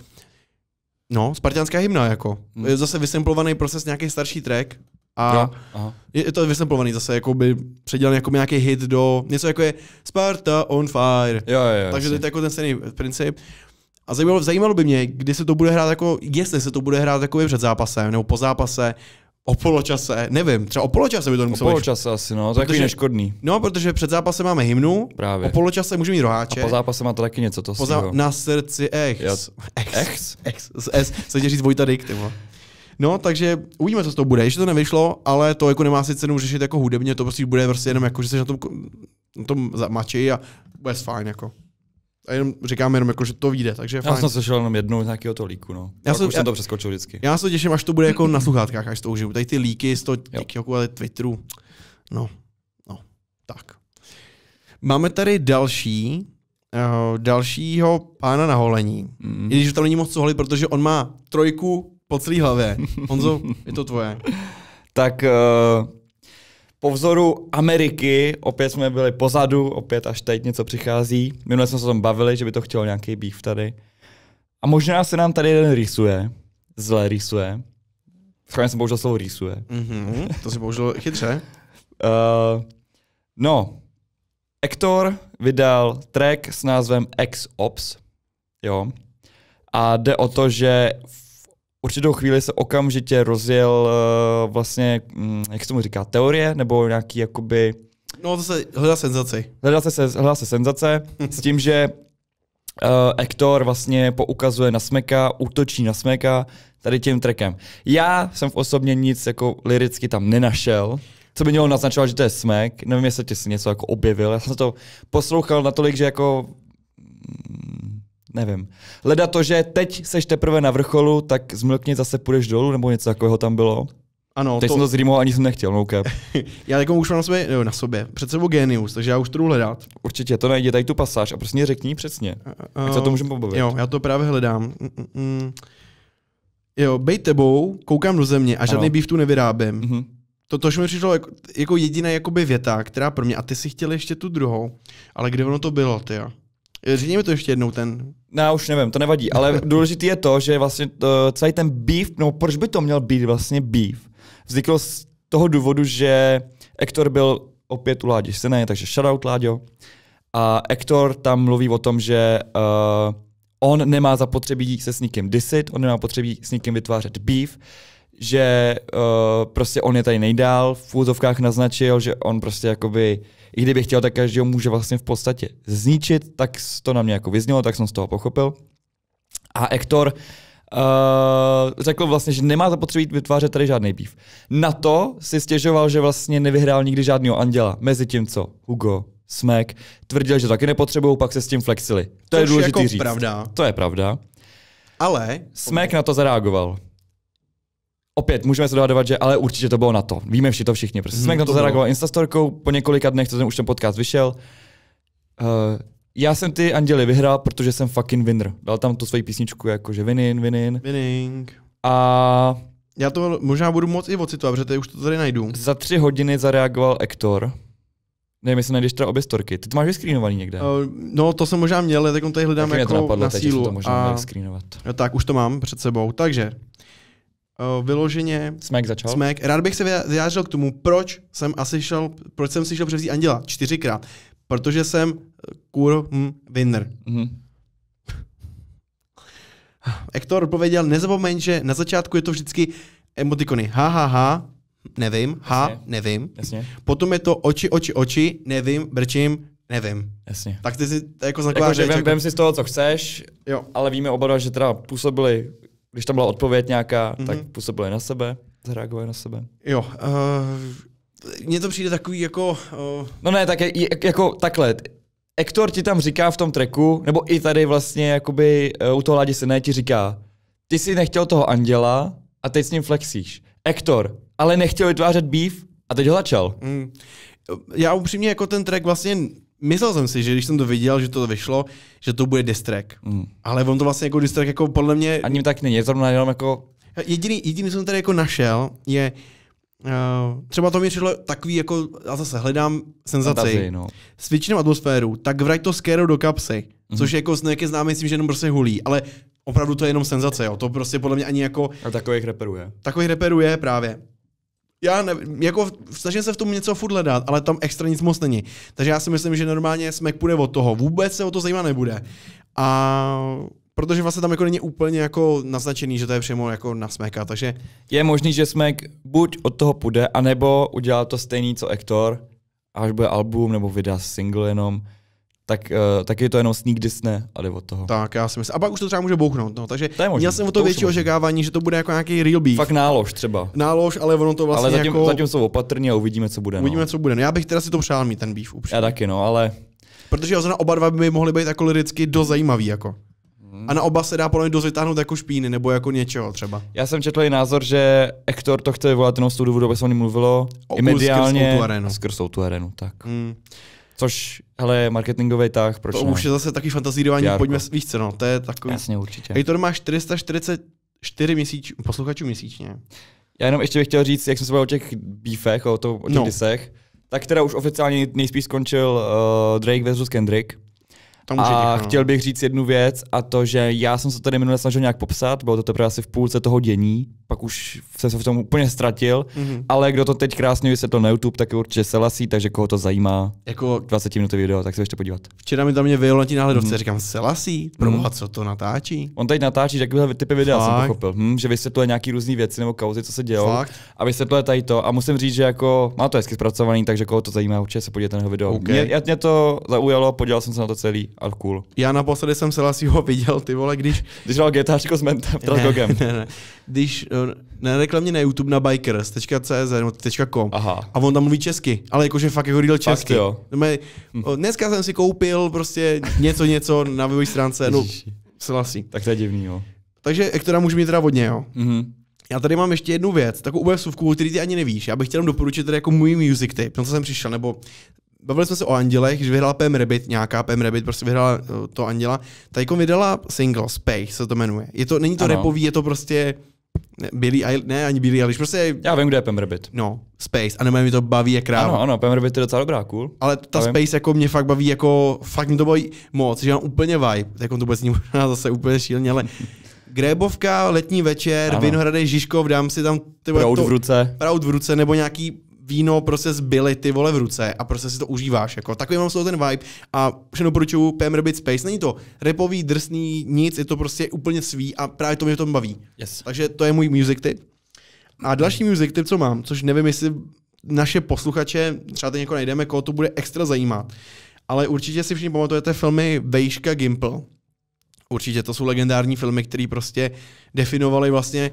[SPEAKER 1] No, spartianská hymna jako. Hmm. Je zase vysemplovaný proces nějaký starší track, a jo, je, to vysemplovaný zase, jako by jako nějaký hit do něco jako je Sparta on fire. Jo, jo, Takže Takže to je jako ten stejný princip. A zajímalo, zajímalo by mě, kdy se to bude hrát jako, jestli se to bude hrát jako před zápasem nebo po zápase, o poločase, nevím, třeba o poločase by to muselo. O poločase být. asi, no, to je neškodný. No, protože před zápasem máme hymnu, Právě. o poločase můžeme mít roháče. A po zápase má to taky něco, to po zá... Na srdci ex. Ex. Ex. ex. S, se tě říct Vojta Dyk, ty No, takže uvidíme, co to bude. Ještě to nevyšlo, ale to jako nemá si cenu řešit jako hudebně, to prostě bude prostě jenom jako, že se na tom, na tom mači a bude fajn jako. A jenom říkám jenom jako, že to vyjde, takže Já fajn. jsem slyšel
[SPEAKER 2] jenom jednou z nějakého to líku,
[SPEAKER 1] no. Já jsem, jako jsem to přeskočil vždycky. Já se těším, až to bude jako na sluchátkách, až to užiju. Tady ty líky z toho TikToku jako, a Twitteru. No, no, tak. Máme tady další, uh, dalšího pána na holení. Mm. I když tam není moc co holit, protože on má trojku po celý hlavě. Honzo, je to tvoje. tak uh,
[SPEAKER 2] po vzoru Ameriky, opět jsme byli pozadu, opět až teď něco přichází. Minule jsme se o tom bavili, že by to chtělo nějaký býv tady. A možná se nám tady jeden rýsuje, zle rýsuje. Schválně jsem použil slovo rýsuje. Mm-hmm, to si použil chytře. uh, no, Ektor vydal track s názvem X-Ops, jo. A jde o to, že v určitou chvíli se okamžitě rozjel uh, vlastně, um, jak se tomu říká, teorie nebo nějaký jakoby... No to se hledá senzaci. Hledá se, hledá se senzace s tím, že uh, eh, Ektor vlastně poukazuje na Smeka, útočí na Smeka tady tím trekem. Já jsem v osobně nic jako liricky tam nenašel, co by mělo naznačovat, že to je Smek. Nevím, jestli ty si něco jako objevil. Já jsem to poslouchal natolik, že jako nevím. Leda to, že teď seš teprve na vrcholu, tak zmlkně zase půjdeš dolů, nebo něco takového tam bylo. Ano, Teď to... jsem to zrýmoval, ani jsem nechtěl, no
[SPEAKER 1] cap. já jako už mám na sobě, jo, na sobě, před sebou genius, takže já už to hledat. Určitě, to najde tady tu pasáž a prostě řekni přesně. Uh, uh, se to můžeme pobavit. Jo, já to právě hledám. Mm-mm. Jo, bej tebou, koukám do země a žádný býv tu nevyrábím. Mm-hmm. To, tož mi přišlo jako, jako jediná jakoby věta, která pro mě, a ty si chtěl ještě tu druhou, ale kde ono to bylo, ty jo? Řekni mi to ještě jednou ten.
[SPEAKER 2] No, já už nevím, to nevadí, ale důležité
[SPEAKER 1] je to, že vlastně
[SPEAKER 2] to, eh, celý ten beef, no proč by to měl být vlastně beef? Vznikl z toho důvodu, že Ektor byl opět u Ládi syny, takže shoutout Láďo. A Ektor tam mluví o tom, že uh, on nemá zapotřebí se s nikým disit, on nemá zapotřebí s nikým vytvářet beef, že uh, prostě on je tady nejdál, v úzovkách naznačil, že on prostě jakoby uh, i kdybych chtěl, tak každého může vlastně v podstatě zničit, tak to na mě jako vyznělo, tak jsem z toho pochopil. A Ektor Uh, eh, řekl vlastně, že nemá zapotřebí vytvářet tady žádný býv. Na to si stěžoval, že vlastně nevyhrál nikdy žádného anděla. Mezi tím, co Hugo, Smek, tvrdil, že to taky nepotřebují, pak se s tím flexili. To Což je důležité jako říct. Pravda. To je pravda.
[SPEAKER 1] Ale... Smek
[SPEAKER 2] na to zareagoval opět můžeme se dohadovat, že ale určitě to bylo na to. Víme všichni to všichni. Prostě jsme hmm, na to, to zareagovali Instastorkou, po několika dnech, co jsem už ten podcast vyšel. Uh, já jsem ty anděly vyhrál, protože jsem fucking winner. Dal tam tu svoji písničku jako, že winin, winin. Winning. A... Já to možná budu moc i ocitovat, protože ty už to tady najdu. Za tři hodiny zareagoval Ektor. Nevím, jestli najdeš teda obě storky. Ty to máš vyskrýnovaný někde. Uh,
[SPEAKER 1] no, to jsem možná měl, tak on tady hledám tak jako napadlo, na sílu. Teď, to možná a... tak, už to mám před sebou. Takže, uh, vyloženě... Smek začal. Smek. Rád bych se vyjádřil k tomu, proč jsem asi šel, proč jsem si šel převzít Anděla čtyřikrát. Protože jsem kur eh, hm, winner. Mm-hmm. Hector odpověděl, nezapomeň, že na začátku je to vždycky emotikony ha, ha, ha, nevím, ha, Jasně. nevím. Jasně. Potom je to oči, oči, oči, nevím, brčím, nevím. Jasně. Tak ty si jako znaková jako, Vem, jako... vem si z
[SPEAKER 2] toho, co chceš, jo. ale víme oba, že teda působili když tam byla odpověď nějaká, mm-hmm. tak působili na sebe, zareagovali na sebe.
[SPEAKER 1] Jo, uh, mně to přijde takový jako... Uh...
[SPEAKER 2] No ne, tak je, jako takhle, Ektor ti tam říká v tom treku, nebo i tady vlastně jakoby uh, u toho Ládi ne, ti říká, ty jsi nechtěl toho anděla a teď s ním flexíš. Ektor, ale nechtěl vytvářet býv
[SPEAKER 1] a teď ho začal. Mm. Já upřímně jako ten track vlastně myslel jsem si, že když jsem to viděl, že to vyšlo, že to bude distrek. Mm. Ale on to vlastně jako distrek jako podle mě... Ani tak není, je zrovna jenom jako... Jediný, jediný, co jsem tady jako našel, je uh, třeba to mě přišlo takový jako, já zase hledám senzaci, Fantazii, no. s většinou atmosféru, tak vrať to skéro do kapsy, mm. což je jako nějaké známé s tím, že jenom prostě hulí, ale opravdu to je jenom senzace, jo. to prostě podle mě ani jako... A takových reperuje. Takových reperuje právě já nevím, jako snažím se v tom něco furt hledat, ale tam extra nic moc není. Takže já si myslím, že normálně smek půjde od toho. Vůbec se o to zajímá nebude. A protože vlastně tam jako není úplně jako naznačený, že to je přímo jako na smeka, takže... Je možný, že smek buď od toho půjde, anebo
[SPEAKER 2] udělá to stejný co Ektor, až bude album nebo vydá single jenom, tak,
[SPEAKER 1] uh, tak je to jenom sneak Disney a jde od toho. Tak, já si myslím. A pak už to třeba může bouchnout. No. Takže to je možný, měl jsem o to, to větší očekávání, že to bude jako nějaký real beef. Fakt nálož třeba. Nálož, ale ono to vlastně ale zatím, jako... zatím jsou opatrní a uvidíme, co bude. Uvidíme, no. co bude. No, já bych teda si to přál mít ten beef upřímně. Já taky, no, ale... Protože ozna oba dva by mohly být jako liricky do zajímavý, jako. Hmm. A na oba se dá podle mě dost vytáhnout jako špíny nebo jako něčeho třeba.
[SPEAKER 2] Já jsem četl i názor, že Hector to chce vyvolat jenom z toho důvodu, aby se o ní mluvilo. O, i mediálně. Skrz tu arenu. Skrz tu arenu, tak.
[SPEAKER 1] Mm. Což, hele, marketingový tah, proč To ne? už je zase taky fantazírování, Járko. pojďme, víš co, no, to je takový. Jasně, určitě. Hej, to má 444 měsíč, posluchačů měsíčně. Já jenom ještě bych chtěl říct, jak jsme se o těch bífech, o,
[SPEAKER 2] to, o těch no. disech, tak teda už oficiálně nejspíš skončil uh, Drake versus Kendrick a děkno. chtěl bych říct jednu věc a to, že já jsem se tady minule snažil nějak popsat, bylo to teprve asi v půlce toho dění, pak už jsem se v tom úplně ztratil, mm-hmm. ale kdo to teď krásně vysvětlil na YouTube, tak je určitě Selasí, takže koho to zajímá, jako 20 minut video, tak se ještě podívat.
[SPEAKER 1] Včera mi tam mě vyjelo na tí náhledovce, mm-hmm. říkám Selasí, Pro mm-hmm. co to natáčí? On teď natáčí takovéhle typy videa, Fakt? jsem pochopil,
[SPEAKER 2] hm, že vysvětluje nějaký různé věci nebo kauzy, co se dělo a vysvětluje tady to a musím říct, že jako má to hezky zpracovaný, takže koho to zajímá, určitě se podívejte na jeho video. Okay. Mě, mě, to zaujalo, podíval jsem se na to celý ale cool.
[SPEAKER 1] Já naposledy jsem ho viděl, ty vole, když... Když hrál GTAčko s mentem, teda ne, Ne, ne, Když eh, na reklamě na YouTube na bikers.cz nebo .com Aha. a on tam mluví česky, ale jakože fakt jako real česky. Fakt, jo. No, hm. Dneska jsem si koupil prostě něco, něco na vývoj stránce, no
[SPEAKER 2] Selassie. Tak to je divný, jo.
[SPEAKER 1] Takže Ektora eh, může mít teda vodně, jo. Mm-hmm. Já tady mám ještě jednu věc, takovou obecovku, který ty ani nevíš. Já bych chtěl doporučit tady jako můj music tape, na co jsem přišel, nebo bavili jsme se o Andělech, že vyhrála PM Rabbit, nějaká PM Rabbit, prostě vyhrála eh, to Anděla. jako vydala single, Space se to jmenuje. Je to, není to ano. repový, je to prostě Billy Eil- ne ani Billy Eilish, prostě... Já vím, kde je Pam Rabbit. No, Space, a nebo mi to baví jak kráva. Ano, ano, Pam Rabbit je docela dobrá, cool. Ale ta Já Space vím. jako mě fakt baví, jako fakt mi to baví moc, že mám úplně vibe, Tak on to vůbec možná zase úplně šíleně, ale Grébovka, letní večer, ano. Vinohrady, Žižkov, dám si tam... Ty, proud to, v ruce. Prout v ruce, nebo nějaký víno prostě zbyly ty vole v ruce a prostě si to užíváš. Jako. Takový mám z toho ten vibe a všem doporučuju PM Rabbit Space. Není to repový, drsný, nic, je to prostě úplně svý a právě to mě to baví. Yes. Takže to je můj music tip. A další music tip, co mám, což nevím, jestli naše posluchače, třeba teď někoho jako najdeme, koho to bude extra zajímat. Ale určitě si všichni pamatujete filmy Vejška Gimple. Určitě to jsou legendární filmy, které prostě definovaly vlastně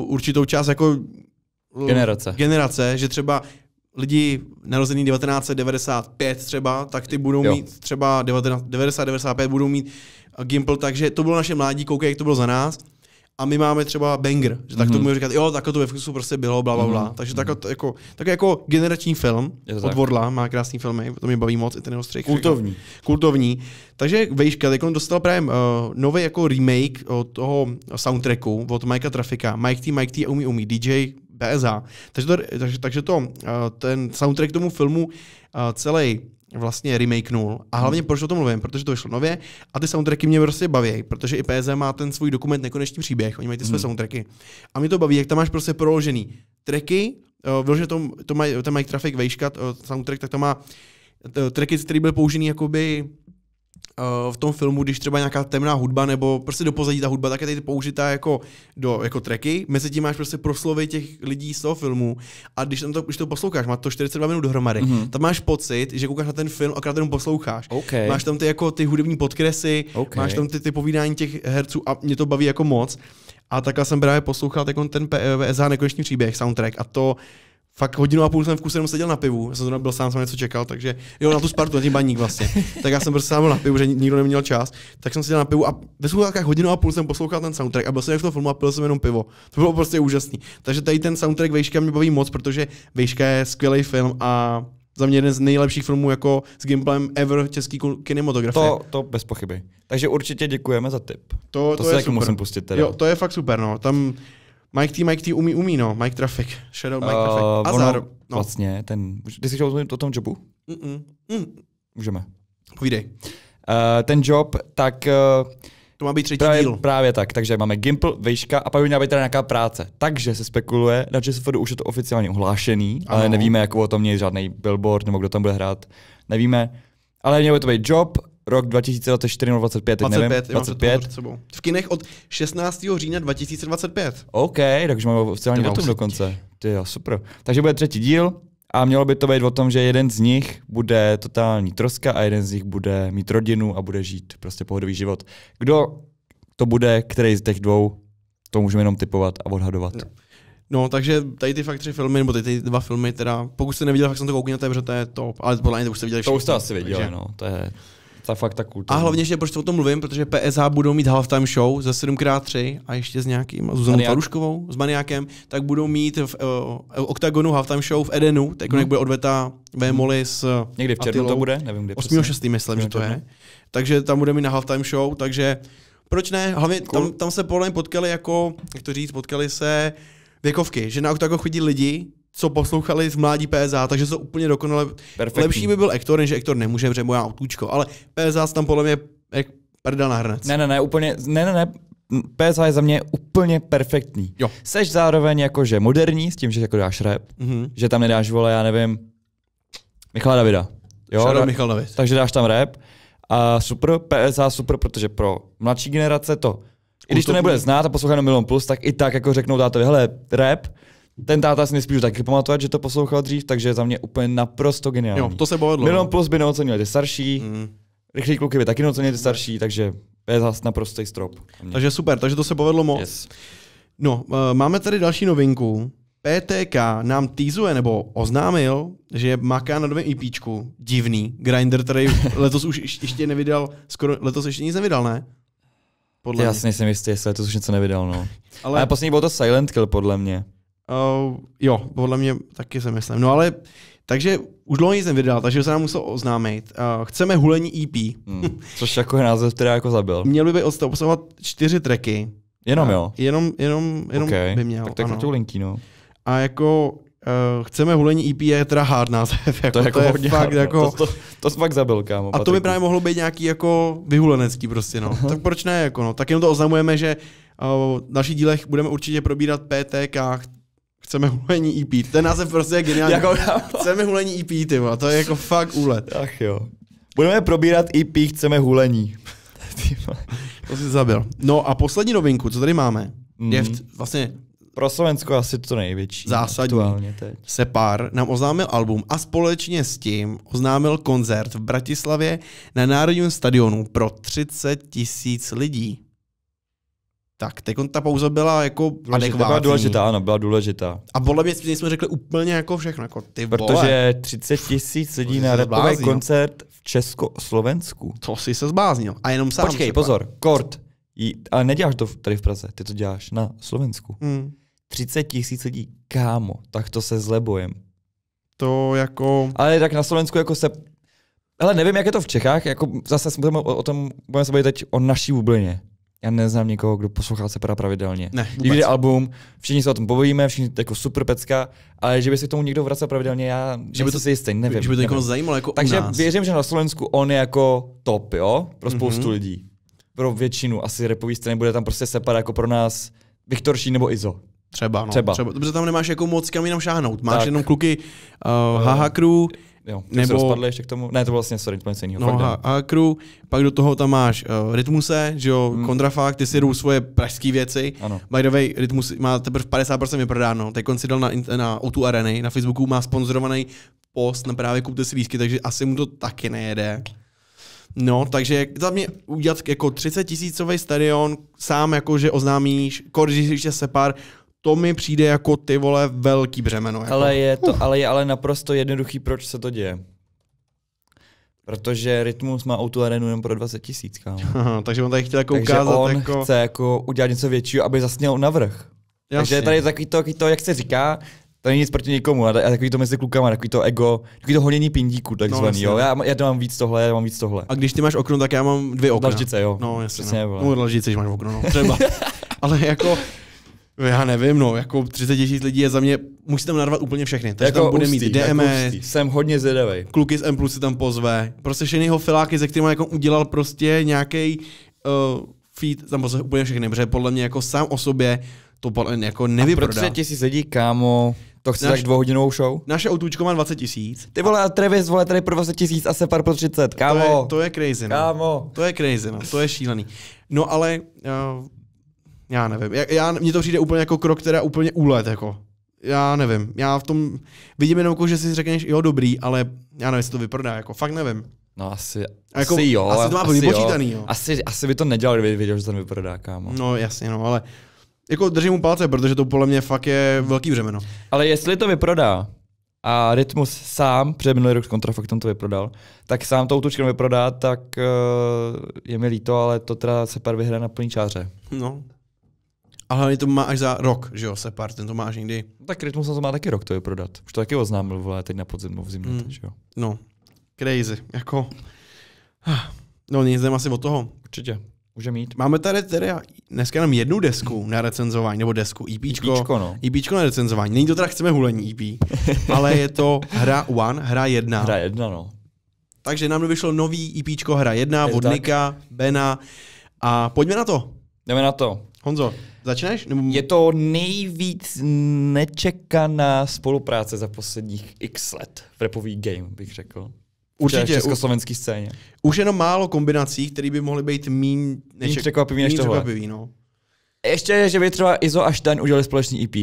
[SPEAKER 1] uh, určitou část jako generace. generace, že třeba lidi narozený 1995 třeba, tak ty budou jo. mít třeba 1995 budou mít eh, Gimple, takže to bylo naše mládí, koukej, jak to bylo za nás. A my máme třeba banger, že tak mm-hmm. to mhm. můžu říkat, jo, takhle jako to ve Fuxu prostě bylo, bla, bla, bla. Mm-hmm. Takže tak, mhm. jako, jako, tak jako generační film od tak. Vorla, má krásný filmy, to mě baví moc, i ten jeho střih. Kultovní. Jako, Kultovní. Takže Vejška, tak on dostal právě uh, nový jako remake od toho soundtracku od Mikea Trafika. Mike T, Mike T, umí, umí, DJ, BSA. Takže to, takže, takže to eh, ten soundtrack tomu filmu eh, celý vlastně nul. A hlavně hmm. proč o tom mluvím? Protože to vyšlo nově a ty soundtracky mě prostě baví, protože i PZ má ten svůj dokument Nekonečný příběh, oni mají ty své hmm. soundtracky. A mě to baví, jak tam máš prostě proložený tracky, uh, vyloženě to, to mají, ten mají Traffic Vejška, soundtrack, tak to má tracky, které byly použený jakoby Eh, v tom filmu, když třeba nějaká temná hudba nebo prostě do pozadí ta hudba, tak je tady použitá jako, do, jako tracky, mezi tím máš prostě proslovy těch lidí z toho filmu a když, tam to, když to posloucháš, má to 42 minut dohromady, mm-hmm. tam máš pocit, že koukáš na ten film a jenom posloucháš. Okay. Máš tam ty jako ty hudební podkresy, okay. máš tam ty, ty povídání těch herců a mě to baví jako moc. A takhle jsem právě poslouchal ten PSA eh, nekonečný příběh, soundtrack a to fakt hodinu a půl jsem v kuse jenom seděl na pivu, já jsem to byl sám, jsem něco čekal, takže jo, na tu Spartu, na baník vlastně. Tak já jsem prostě sám na pivu, že nikdo neměl čas, tak jsem seděl na pivu a ve skutečnosti hodinu a půl jsem poslouchal ten soundtrack a byl jsem v tom filmu a pil jsem jenom pivo. To bylo prostě úžasný. Takže tady ten soundtrack Vejška mě baví moc, protože Vejška je skvělý film a za mě jeden z nejlepších filmů jako s gimbalem ever český kinematografie. To, to bez pochyby. Takže určitě děkujeme za
[SPEAKER 2] tip. To,
[SPEAKER 1] to, to je super. musím pustit teda. Jo, to je fakt super, no. Tam Mike T, Mike T umí, umí, no. Mike Traffic. Shadow Mike uh, Traffic. Azar. Eh, ono, no. Vlastně, ten... Ty jsi chtěl o tom jobu? Mm-mm. Mm. Můžeme. Povídej.
[SPEAKER 2] Uh, ten job, tak... Uh, to má být třetí právě, díl. Právě tak, takže máme Gimple, vejška a pak by měla být teda nějaká práce. Takže se spekuluje, na ČSFD už je to oficiálně uhlášený, ano. ale nevíme, jak o tom měl žádný billboard nebo kdo tam bude hrát, nevíme. Ale měl by to být job rok 2024 nebo 25, 25, 25,
[SPEAKER 1] V kinech od 16. října 2025.
[SPEAKER 2] OK, takže máme oficiální datum dokonce. Ty jo, super. Takže bude třetí díl a mělo by to být o tom, že jeden z nich bude totální troska a jeden z nich bude mít rodinu a bude žít prostě pohodový život. Kdo to bude, který z těch dvou,
[SPEAKER 1] to můžeme jenom typovat a odhadovat. No. No, takže tady ty fakt tři filmy, nebo tady ty dva filmy, teda, pokud jste neviděl, tak jsem to koukněte, protože to je top, ale podle mě to už jste viděli všechno. To už jste asi viděli, takže... no,
[SPEAKER 2] to je ta fakt ta kultura. A hlavně,
[SPEAKER 1] že proč o tom mluvím, protože PSH budou mít halftime show za 7x3 a ještě s nějakým, s Zuzanou Faruškovou, s Maniákem, tak budou mít v uh, eh, Octagonu halftime show v Edenu, tak hmm. jak mhm. bude odveta Vémoli mhm. s Někdy v červnu to bude, nevím kde 8. 6. myslím, že to je. Takže tam bude mít na halftime show, takže proč ne? Hlavně cool. tam, tam se podle mě potkali jako, jak to říct, potkali se věkovky, že na Octagon chodí lidi, co poslouchali z mládí PSA, takže jsou úplně dokonale. Perfektní. Lepší by byl Ektor, než Ektor nemůže, protože moja autůčko, ale PSA tam podle mě jak prdel na hrnec. Ne, ne, ne, úplně, ne, ne, ne, PSA je za mě
[SPEAKER 2] úplně perfektní. Jo. Seš zároveň jakože moderní s tím, že jako dáš rap, mm-hmm. že tam nedáš vole, já nevím, Michala Davida. Jo, Shadow Michal David. Takže dáš tam rap a super, PSA super, protože pro mladší generace to, i když to nebude znát a poslouchá jenom Milon plus, tak i tak jako řeknou tátovi, hele, rap, ten táta si nespíš taky pamatovat, že to poslouchal dřív, takže je za mě úplně naprosto geniální. Jo, to se povedlo. Milion no. plus by neocenil ty starší, mm.
[SPEAKER 1] rychlí kluky by taky neocenil ty starší, takže je zase naprostý strop. Takže super, takže to se povedlo moc. Yes. No, eh, máme tady další novinku. PTK nám týzuje nebo oznámil, že maká na novém IP. E Divný. Grinder, který letos už ještě nevydal, skoro letos ještě nic nevydal, ne? Podle Já si
[SPEAKER 2] nejsem jistý, jestli letos už něco nevydal, no. Ale, Ale poslední byl to Silent Kill, podle mě.
[SPEAKER 1] Uh, jo, podle mě taky se myslím. No ale, takže už dlouho nic nevydal, takže se nám musel oznámit. Uh, chceme hulení EP. Hmm, což jako je název, který jako zabil. Měl by být obsahovat čtyři tracky. Jenom eh, jo? Jenom, jenom, jenom okay. by měl. Tak tak ano. linky, no. A jako uh, chceme hulení EP je teda hard název. Jako, to, jako to je hodně fakt hard, no. jako... To, to,
[SPEAKER 2] to fakt zabil, kámo. A patrý. to by právě
[SPEAKER 1] mohlo být nějaký jako vyhulenecký prostě, no. tak proč ne, jako no. Tak jenom to oznamujeme, že uh, v dalších dílech budeme určitě probírat PTK, chceme hulení EP. Ten název prostě je geniální. jako, chceme hulení EP, ty vole. to je jako fakt úlet. Ach jo. Budeme probírat EP, chceme hulení. to jsi zabil. No a poslední novinku, co tady máme, mm. je v, mhm. vlastně pro Slovensko asi to největší. Zásadní. Aktuálně teď. Separ nám oznámil album a společně s tím oznámil koncert v Bratislavě na Národním stadionu pro 30 tisíc lidí. Tak, teď ta pauza byla jako důležitá, Byla důležitá, ano, byla důležitá. A podle mě jsme řekli úplně jako všechno, jako ty vole. Protože
[SPEAKER 2] 30 tisíc lidí na repový koncert v Česko-Slovensku. To si se zbláznil. A jenom sám Počkej, třeba. pozor, kort. Ale neděláš to tady v Praze, ty to děláš na Slovensku. Hmm. 30 tisíc lidí, kámo, tak to se zlebojem. To jako... Ale tak na Slovensku jako se... Ale nevím, jak je to v Čechách, jako zase o, o tom budeme se bavit teď o naší bublině já neznám nikoho, kdo poslouchá se pravidelně. Ne, vůbec. je album, všichni se o tom povíme, všichni jako super pecka, ale že by se k tomu někdo vracel pravidelně, já že by to si jistý, nevím. Že by to někoho zajímalo jako Takže u nás. věřím, že na Slovensku on je jako
[SPEAKER 1] top, jo,
[SPEAKER 2] pro mhm. spoustu mm-hmm. lidí. Pro většinu asi repový scény bude tam prostě separat jako pro nás
[SPEAKER 1] Viktor Šín nebo Izo. Třeba, no. Třeba. Třeba. Dobře, tam nemáš jako moc kam jinam šáhnout. Máš tak. jenom kluky uh, Haha Crew, Jo, Nebo... se
[SPEAKER 2] ještě k tomu. Ne, to bylo vlastně, sorry, to jiného. No, a,
[SPEAKER 1] a crew, pak do toho tam máš uh, Rytmuse, že jo, mm. Kontrafakt, ty si jdou svoje pražské věci. Ano. By the way, Rytmus má teprve 50% vyprodáno, teď konci dal na, na O2 Areny, na Facebooku má sponzorovaný post na právě kupte si lístky, takže asi mu to taky nejede. No, takže za mě udělat jako 30 tisícový stadion, sám jakože oznámíš, když ještě separ, to mi přijde jako ty vole velký břemeno. Jako. Ale, je
[SPEAKER 2] to, uh. ale je ale naprosto jednoduchý, proč se to děje. Protože Rytmus má auto arenu jenom pro 20 tisíc, Takže on tady chtěl jako Takže on jako... chce jako udělat něco většího, aby zasněl navrh. Jasně. Takže tady je takový to, takový to, jak se říká, to není nic proti nikomu, a takový to mezi klukama, takový to ego, takový to honění pindíku, no, takzvaný, no, jo. Já, já to mám víc tohle, já mám víc tohle. A když ty máš
[SPEAKER 1] okno, tak já mám dvě okna. Dlaždice, jo. No, jasně. Přesně, no. no dlaždice, když máš okno, no. třeba. Ale jako, já nevím, no, jako 30 tisíc lidí je za mě, musí tam narvat úplně všechny. Takže jako tam bude ústý, mít DMS. Jako Jsem hodně zvědavý. Kluky z M Plus si tam pozve. Prostě všechny jeho filáky, ze kterým jako udělal prostě nějaký uh, eh, feed, tam pozve úplně všechny, protože podle mě jako sám o sobě to podle mě jako nevyprodá. A pro 30 tisíc lidí, kámo, to chce tak dvouhodinovou show? Naše autůčko má 20
[SPEAKER 2] tisíc. Ty vole, a Travis, vole, tady pro 20 tisíc a Separ pro 30, kámo. To je,
[SPEAKER 1] to je crazy, no. Kámo. To je crazy, no, to je šílený. No ale uh, já nevím. Já, já, mně to přijde úplně jako krok, teda úplně úlet, jako. Já nevím. Já v tom vidím jenom, jako, že si řekneš, jo, dobrý, ale já nevím, jestli to vyprodá, jako fakt nevím. No asi, jako, asi jo. Asi to má asi vypočítaný, jo. jo.
[SPEAKER 2] Asi, asi by to nedělal, kdyby věděl, že to vyprodá, kámo.
[SPEAKER 1] No jasně, no, ale jako držím mu palce, protože to podle mě fakt je velký břemeno. Ale jestli
[SPEAKER 2] to vyprodá a Rytmus sám, protože minulý rok s kontrafaktem to vyprodal, tak sám to útočkem vyprodá, tak uh, je mi líto, ale to teda se pár vyhraje na plný čáře.
[SPEAKER 1] No, ale hlavně to má až za rok, že jo, Separ, ten to má až někdy. No, tak Rytmus to má taky rok to je prodat. Už to taky oznámil, vole, teď na podzimu v zimě, mm. že jo. No, crazy, jako... Ah, no nic, jdem asi od toho. Určitě, může mít. Máme tady tedy dneska jenom jednu desku na recenzování, nebo desku, EPčko. EPčko, no. EPčko na recenzování. Není to teda chceme hulení IP, e ale je to hra One, hra jedna. Hra jedna, no. Takže nám vyšlo nový EPčko hra jedna je od Nika, Bena a pojďme na to. Jdeme na to. Honzo,
[SPEAKER 2] Začneš? Nebo... Je to nejvíc nečekaná spolupráce za posledních x let v repový game, bych řekl. Určitě. V československé scéně.
[SPEAKER 1] Už jenom málo kombinací, které by mohly být mín, neček... překvapivý než tohle. Překvapivý, no. Ještě, že
[SPEAKER 2] by třeba Izo a Štaň udělali společný EP.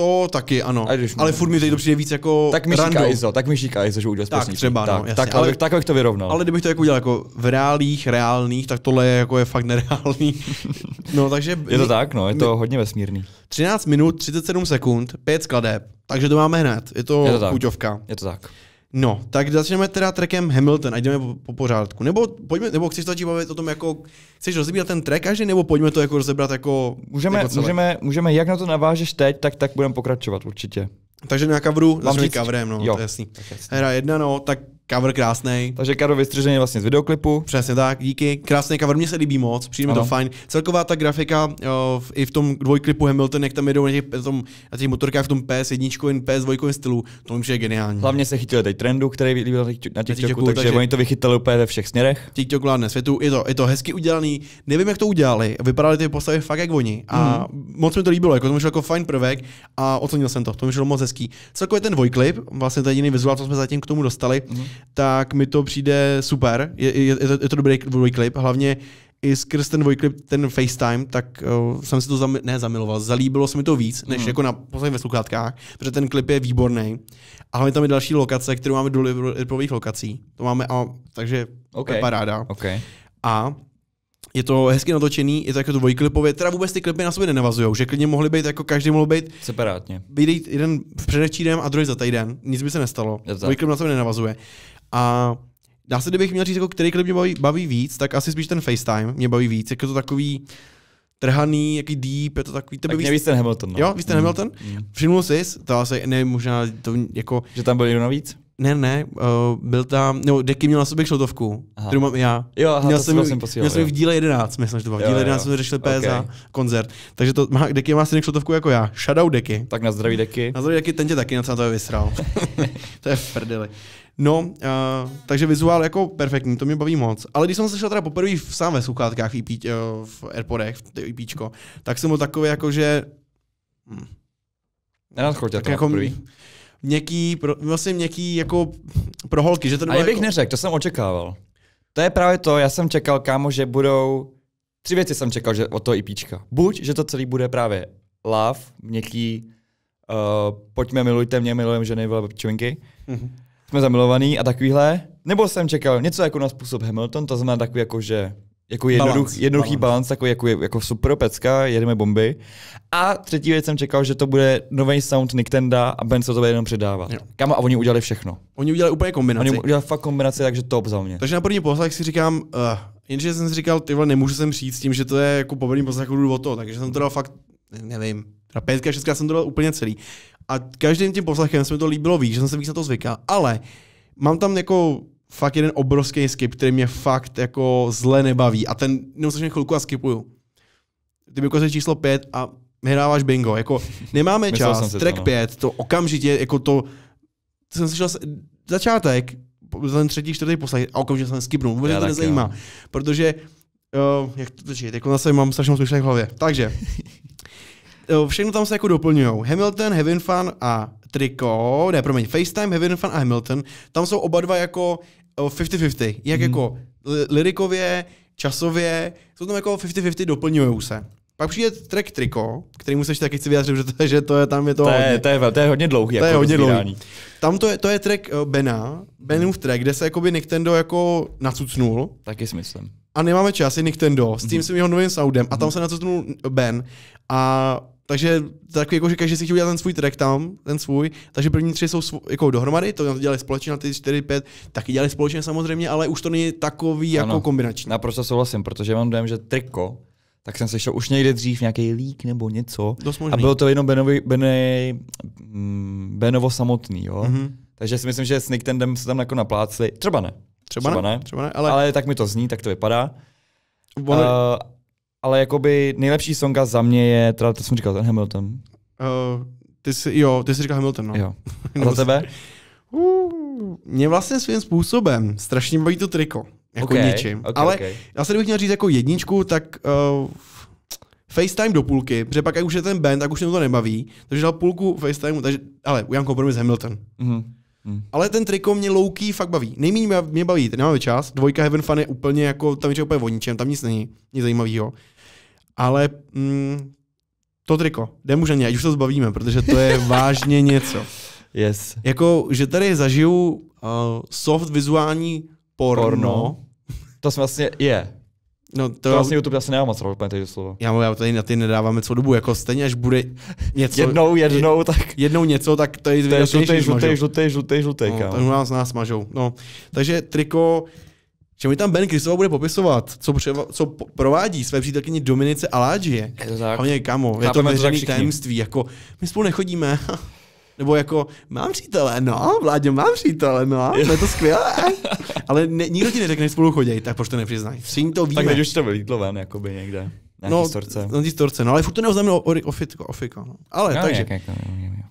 [SPEAKER 2] To taky ano, ale furt mi teď to přijde víc
[SPEAKER 1] jako Tak mi říká Izo,
[SPEAKER 2] tak mi říká Izo, že udělá tak, pesničky. třeba, no, tak, no, jasně, tak, ale, ale, tak bych to vyrovnal.
[SPEAKER 1] Ale kdybych to jako udělal jako v reálných, reálných, tak tohle je jako je fakt nereálný. no, takže... Je to my, tak, no, je to my, hodně vesmírný. 13 minut, 37 sekund, 5 skladeb, takže to máme hned, je to, je to tak. Je to tak. No, tak začneme teda trekem Hamilton, ať jdeme po, po pořádku. Nebo, pojďme, nebo chceš to bavit o tom, jako chceš rozebírat ten trek každý, nebo pojďme to jako rozebrat jako...
[SPEAKER 2] Můžeme, jako můžeme, můžeme, jak na to navážeš teď, tak tak budeme pokračovat určitě. Takže na kavru, Mám začneme
[SPEAKER 1] říct... no, jo. to je jasný. Tak jasný. Hra jedna, no, tak Cover krásný. Takže Karo vystřižený vlastně z videoklipu. Přesně tak, díky. Krásný cover, mně se líbí moc, přijde mi to fajn. Celková ta grafika eh, v, i v tom dvojklipu Hamilton, jak tam jedou na těch, tom, na těch motorkách v tom PS1, PS2 stylu, to mi je geniální. Hlavně se chytili teď trendu, který líbil na TikToku, na TikToku takže, takže, oni to vychytali úplně ve všech směrech. TikTok vládne světu, je to, je to hezky udělaný, nevím, jak to udělali, vypadaly ty postavy fakt jak oni a mm. moc mi to líbilo, jako to mi jako fajn prvek a ocenil jsem to, to mi moc hezký. Celkově ten dvojklip, vlastně to jediný vizuál, co jsme zatím k tomu dostali, mm tak mi to přijde super. Je, je, je, to, je to dobrý dvojklip, hlavně i skrz ten dvojklip, ten FaceTime, tak uh, jsem si to zami- ne zamiloval, zalíbilo se mi to víc, než mm. jako na poslední ve sluchátkách, protože ten klip je výborný. A hlavně tam je další lokace, kterou máme do lipových lokací. To máme, a, takže okay. je paráda. Okay. A je to hezky natočený, je to jako dvojklipově, teda vůbec ty klipy na sobě nenavazují, že klidně mohly být, jako každý mohl být separátně. Vyjde jeden v předečírem a druhý za týden, nic by se nestalo. Dvojklip na sobě nenavazuje. A dá se, kdybych měl říct, jako který klip mě baví, baví víc, tak asi spíš ten FaceTime mě baví víc. Jak je to takový trhaný, jaký deep, je to takový... Tebe tak víc... víc ten Hamilton, no. Jo, víš ten mm. Hamilton? Mm. Všimnul jsi, to asi, ne, možná to jako... Že tam byl jenom navíc? Ne, ne, uh, byl tam, nebo Deky měl na sobě šlotovku, kterou mám já. Jo, aha, měl to jsem, jsem vlastně posílal, měl jsem v díle 11, myslím, že to bylo. V díle jo, 11 jo. jsme řešili PSA okay. koncert. Takže to má, Deky má stejnou šlotovku jako já. Shadow Deky. Tak na zdraví Deky. Na zdraví Deky, ten tě taky na to vysral. to je v prdeli. No, uh, takže vizuál jako perfektní, to mě baví moc. Ale když jsem se šel teda poprvé sám ve sluchátkách e eh, v, IP, uh, v Airpodech, v IPčko, tak jsem byl takový jako, že... Hm.
[SPEAKER 2] Nenadchodil to jako, poprvý.
[SPEAKER 1] Měkký, pro, vlastně měkký jako pro holky, že to A já bych jako... neřekl, to jsem očekával. To je
[SPEAKER 2] právě to, já jsem čekal, kámo, že budou... Tři věci jsem čekal že od toho IPčka. E Buď, že to celý bude právě love, měkký, uh, pojďme, milujte mě, milujeme ženy, vole čvinky. Mm-hmm jsme zamilovaný a takovýhle. Nebo jsem čekal něco jako na způsob Hamilton, to znamená takový jako, že jako jednoduch, balance, jednoduchý balans, takový jako, jako super pecka, jedeme bomby. A třetí věc jsem čekal, že to bude nový sound Nick Tenda a Ben se to bude jenom předávat. Jo. Kam a oni udělali všechno.
[SPEAKER 1] Oni udělali úplně kombinaci. Oni udělali fakt kombinaci, takže top za mě. Takže na první pohled si říkám, uh, jenže jsem si říkal, ty vole, nemůžu sem přijít s tím, že to je jako po prvním jako o to, takže jsem to dal fakt, nevím, a pětka, šestka jsem to dal úplně celý. A každým tím poslechem se mi to líbilo víc, že jsem se víc na to zvykal. Ale mám tam jako fakt jeden obrovský skip, který mě fakt jako zle nebaví. A ten jenom se chvilku a skipuju. Ty mi ukazuješ číslo 5 a vyhráváš bingo. Jako nemáme čas, track to, no. 5, to okamžitě, jako to, to jsem slyšel začátek, ten třetí, čtvrtý poslech a okamžitě jsem skipnul. Vůbec to no. nezajímá. Jo. Protože, uh, jak to říct, jako zase mám strašnou zkušenost v hlavě. Takže, všechno tam se jako doplňují. Hamilton, Heaven Fun a Triko, ne, promiň, FaceTime, Heaven Fun a Hamilton, tam jsou oba dva jako 50-50, jak mm. jako lirikově, časově, jsou tam jako 50-50, doplňují se. Pak přijde track Triko, který se ještě taky chci vyjádřit, že to, že to je, tam je to, to hodně. Je, to,
[SPEAKER 2] je, to je hodně dlouhý. To jako je hodně dlouhý.
[SPEAKER 1] Tam to je, to je track Bena, Benův mhm. track, kde se jakoby Nintendo jako nacucnul.
[SPEAKER 2] Taky smyslem.
[SPEAKER 1] A nemáme čas, je Nintendo, s tím mm-hmm. svým jeho novým soundem. A tam mm-hmm. se nacucnul Ben. A takže tak jako, že si chtěl udělat ten svůj track tam, ten svůj, takže první tři jsou svůj, jako dohromady, to dělali společně, na ty čtyři, pět, taky dělali společně samozřejmě, ale už to není takový jako ano, jako
[SPEAKER 2] kombinační. Naprosto souhlasím, protože mám dojem, že triko, tak jsem slyšel už někde dřív nějaký lík nebo něco. A bylo to jenom Benovi, Bene, mm, Benovo samotný, jo. Mm-hmm. Takže si myslím, že s Nick Tendem se tam jako naplácli. Třeba ne. Třeba, třeba ne, ne. Třeba ne ale... ale tak mi to zní, tak to vypadá. Uh, ale jakoby nejlepší songa za mě je, teda to jsem říkal,
[SPEAKER 1] ten Hamilton. Uh, ty jsi, jo, ty jsi říkal Hamilton, no. Jo. A za tebe? mě vlastně svým způsobem strašně baví to triko. Jako okay, ničím. Okay, ale okay. já se bych měl říct jako jedničku, tak uh, FaceTime do půlky, protože pak, jak už je ten band, tak už mě to nebaví. Takže dal půlku FaceTimeu, takže, ale udělám kompromis Hamilton. Mm-hmm. Hmm. Ale ten triko mě louký fakt baví. Nejméně mě, mě baví, Ten nemáme čas. Dvojka Heaven Fun je úplně jako, tam je úplně o tam nic není, nic zajímavého. Ale mm, to triko, jde už ať už to zbavíme, protože to je vážně něco. Yes. Jako, že tady zažiju uh, soft vizuální porno. porno. To jsme vlastně je. No to, to vlastně YouTube asi nemá moc roleplay slovo. Já, já tady na ty nedáváme co dobu, jako stejně až bude něco. jednou, jednou, tak. Jednou něco, tak to je žlutý žlutý žlutý žlutý žlutý žlutej, no, tak nás, nás mažou. No. Takže triko, že mi tam Ben Kristova bude popisovat, co, převa, co provádí své přítelkyni Dominice Aládžie. Je to Hlavně kamo, je to veřejné tajemství, jako my spolu nechodíme. Nebo jako, mám přítele, no, Vládě, mám přítele, no, je to skvělé. Ale ne, nikdo ti neřekne, že spolu chodí, tak proč to nepřiznají? Všichni to víme. Tak už to vylítlo ven, jakoby někde. No, storce. No, historce, storce, no ale furt to neoznamenalo ofiko, ofiko. No. Ale no, takže, jak, jak,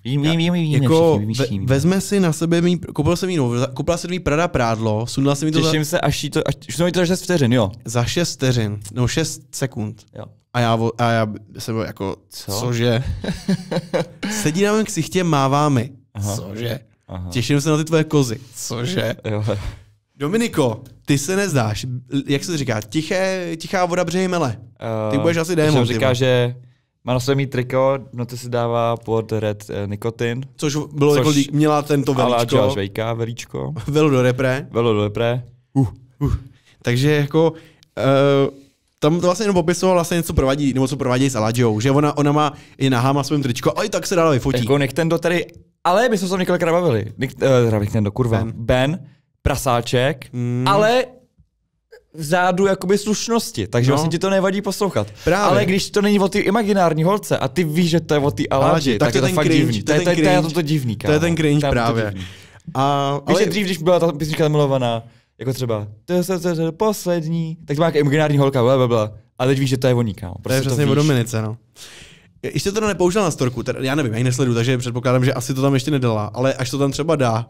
[SPEAKER 1] Vím, vím, vím, vím, jako vezme si na sebe mý, koupil jsem jí koupila jsem jí Prada prádlo, sundala jsem jí to Těším za... se, až jí to, až, to mi to za 6 vteřin, jo? Za 6 vteřin, no 6 sekund. Jo. A já, a já jsem byl jako, Co? cože? Sedí na mém ksichtě, mává mi. Aha. Cože? Aha. Těším se na ty tvoje kozy. Cože? Jo. Dominiko, ty se nezdáš, jak se to říká, tiché, tichá voda břehy mele. Uh, ty eh, budeš asi démon. říká, že
[SPEAKER 2] má na svém triko, no ty se dává pod red eh, nikotin. Což bylo jako, což, jako, měla tento veličko. Ale žvejka, veličko.
[SPEAKER 1] Velo do repre. Velo do repre. Uh, uh. Takže jako, uh, tam to vlastně jenom popisoval vlastně něco provadí, nebo co provadí s Aladžou, že ona, ona má i na má svým tričko, a i tak se dále vyfotí. Jako Nintendo tady, ale my jsme se tam několikrát bavili.
[SPEAKER 2] Nik, uh, eh, Nintendo, kurva. Ben. ben prasáček, mm. ale zádu jakoby slušnosti, takže no. vlastně ti to nevadí poslouchat. Právě. Ale když to není o ty imaginární holce a ty víš, že to je o ty Aladži, tak, tak, to je to ten fakt divný. To je, to, je, to, je to divný, To je ten cringe právě. A, ale... Víš, že dřív, když byla ta písnička milovaná, jako třeba
[SPEAKER 1] poslední, tak to má jako imaginární holka, bla, bla, bla. A teď víš, že to je voní, kámo. No. Prostě to je přesně o Dominice, no. Ještě to nepoužila na storku, teda já nevím, já ji nesledu, takže předpokládám, že asi to tam ještě nedala, ale až to tam třeba dá,